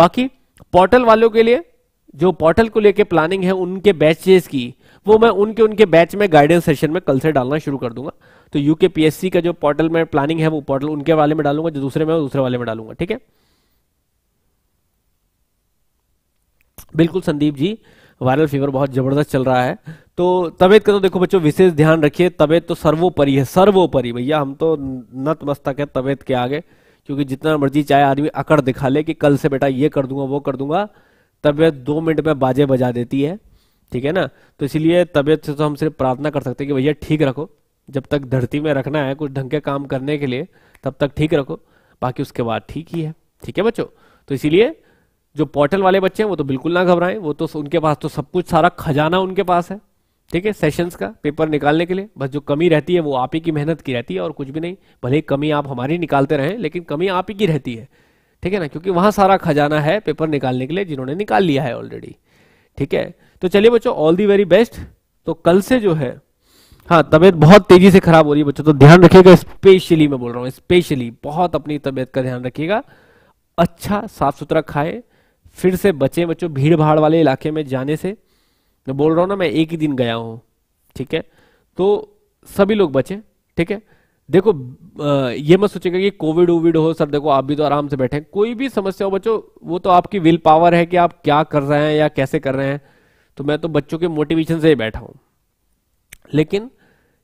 बाकी पोर्टल वालों के लिए जो पोर्टल को लेके प्लानिंग है उनके बैचेस की वो मैं उनके उनके बैच में गाइडेंस सेशन में कल से डालना शुरू कर दूंगा तो यूके पीएससी का जो पोर्टल में प्लानिंग है वो पोर्टल उनके वाले में डालूंगा जो दूसरे में दूसरे वाले में डालूंगा ठीक है बिल्कुल संदीप जी वायरल फीवर बहुत जबरदस्त चल रहा है तो तबियत का तो देखो बच्चों विशेष ध्यान रखिए तबियत तो सर्वोपरि है सर्वोपरि भैया हम तो नतमस्तक है तबियत के आगे क्योंकि जितना मर्जी चाहे आदमी अकड़ दिखा ले कि कल से बेटा ये कर दूंगा वो कर दूंगा तबीयत दो मिनट में बाजे बजा देती है ठीक है ना तो इसीलिए तबियत से तो हम सिर्फ प्रार्थना कर सकते हैं कि भैया ठीक रखो जब तक धरती में रखना है कुछ ढंग के काम करने के लिए तब तक ठीक रखो बाकी उसके बाद ठीक ही है ठीक है बच्चों तो इसीलिए जो पोर्टल वाले बच्चे हैं वो तो बिल्कुल ना घबराएं वो तो उनके पास तो सब कुछ सारा खजाना उनके पास है ठीक है सेशंस का पेपर निकालने के लिए बस जो कमी रहती है वो आप ही की मेहनत की रहती है और कुछ भी नहीं भले कमी आप हमारी निकालते रहें लेकिन कमी आप ही की रहती है ठीक है ना क्योंकि वहां सारा खजाना है पेपर निकालने के लिए जिन्होंने निकाल लिया है ऑलरेडी ठीक है तो चलिए बच्चों ऑल दी वेरी बेस्ट तो कल से जो है हाँ तबियत बहुत तेजी से खराब हो रही है बच्चों तो ध्यान रखिएगा स्पेशली मैं बोल रहा हूँ स्पेशली बहुत अपनी तबियत का ध्यान रखिएगा अच्छा साफ सुथरा खाए फिर से बचे बच्चों भीड़ भाड़ वाले इलाके में जाने से मैं बोल रहा हूँ ना मैं एक ही दिन गया हूँ ठीक है तो सभी लोग बचें ठीक है देखो ये मत सोचेगा कि कोविड उविड हो सर देखो आप भी तो आराम से बैठे कोई भी समस्या हो बच्चों वो तो आपकी विल पावर है कि आप क्या कर रहे हैं या कैसे कर रहे हैं तो मैं तो बच्चों के मोटिवेशन से ही बैठा हूं लेकिन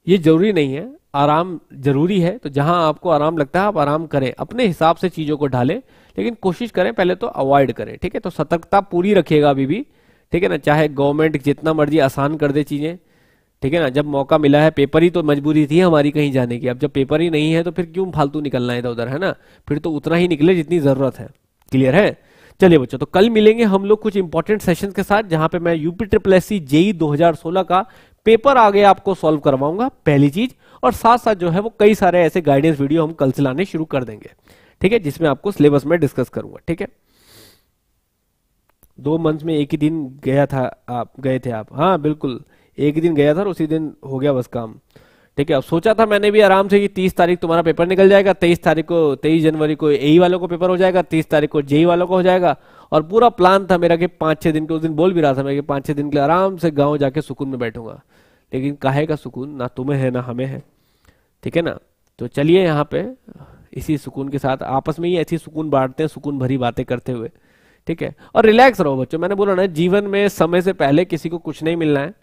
ये जरूरी नहीं है आराम जरूरी है तो जहां आपको आराम लगता है आप आराम करें अपने हिसाब से चीजों को ढालें लेकिन कोशिश करें पहले तो अवॉइड करें ठीक है तो सतर्कता पूरी रखिएगा अभी भी ठीक है ना चाहे गवर्नमेंट जितना मर्जी आसान कर दे चीजें ठीक है ना जब मौका मिला है पेपर ही तो मजबूरी थी हमारी कहीं जाने की अब जब पेपर ही नहीं है तो फिर क्यों फालतू निकलना इधर उधर है ना फिर तो उतना ही निकले जितनी जरूरत है क्लियर है चलिए बच्चों तो कल मिलेंगे हम लोग कुछ इंपॉर्टेंट सेशन के साथ जहां पे मैं UP triple S C JE दो का पेपर आगे आपको सॉल्व करवाऊंगा पहली चीज और साथ साथ जो है वो कई सारे ऐसे गाइडेंस वीडियो हम कल से लाने शुरू कर देंगे ठीक है जिसमें आपको सिलेबस में डिस्कस करूंगा ठीक है दो मंथ में एक ही दिन गया था आप गए थे आप हाँ बिल्कुल एक दिन गया था और उसी दिन हो गया बस काम ठीक है अब सोचा था मैंने भी आराम से कि तीस तारीख तुम्हारा पेपर निकल जाएगा तेईस तारीख को तेईस जनवरी को ए वालों को पेपर हो जाएगा तीस तारीख को जेई वालों को हो जाएगा और पूरा प्लान था मेरा कि पाँच छः दिन के उस दिन बोल भी रहा था मैं कि पाँच छः दिन के आराम से गाँव जाके सुकून में बैठूंगा लेकिन काहे का सुकून ना तुम्हें है ना हमें है ठीक है ना तो चलिए यहाँ पे इसी सुकून के साथ आपस में ही ऐसी सुकून बांटते हैं सुकून भरी बातें करते हुए ठीक है और रिलैक्स रहो बच्चों मैंने बोला ना जीवन में समय से पहले किसी को कुछ नहीं मिलना है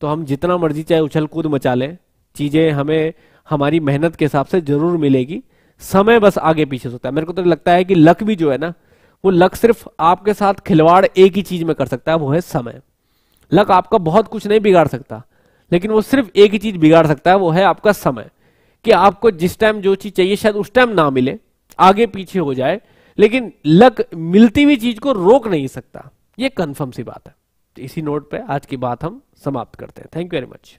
तो हम जितना मर्जी चाहे उछल कूद मचा लें चीजें हमें हमारी मेहनत के हिसाब से जरूर मिलेगी समय बस आगे पीछे होता है मेरे को तो लगता है कि लक भी जो है ना वो लक सिर्फ आपके साथ खिलवाड़ एक ही चीज में कर सकता है वो है समय लक आपका बहुत कुछ नहीं बिगाड़ सकता लेकिन वो सिर्फ एक ही चीज बिगाड़ सकता है वो है आपका समय कि आपको जिस टाइम जो चीज चाहिए शायद उस टाइम ना मिले आगे पीछे हो जाए लेकिन लक मिलती हुई चीज को रोक नहीं सकता ये कंफर्म सी बात है तो इसी नोट पे आज की बात हम समाप्त करते हैं थैंक यू वेरी मच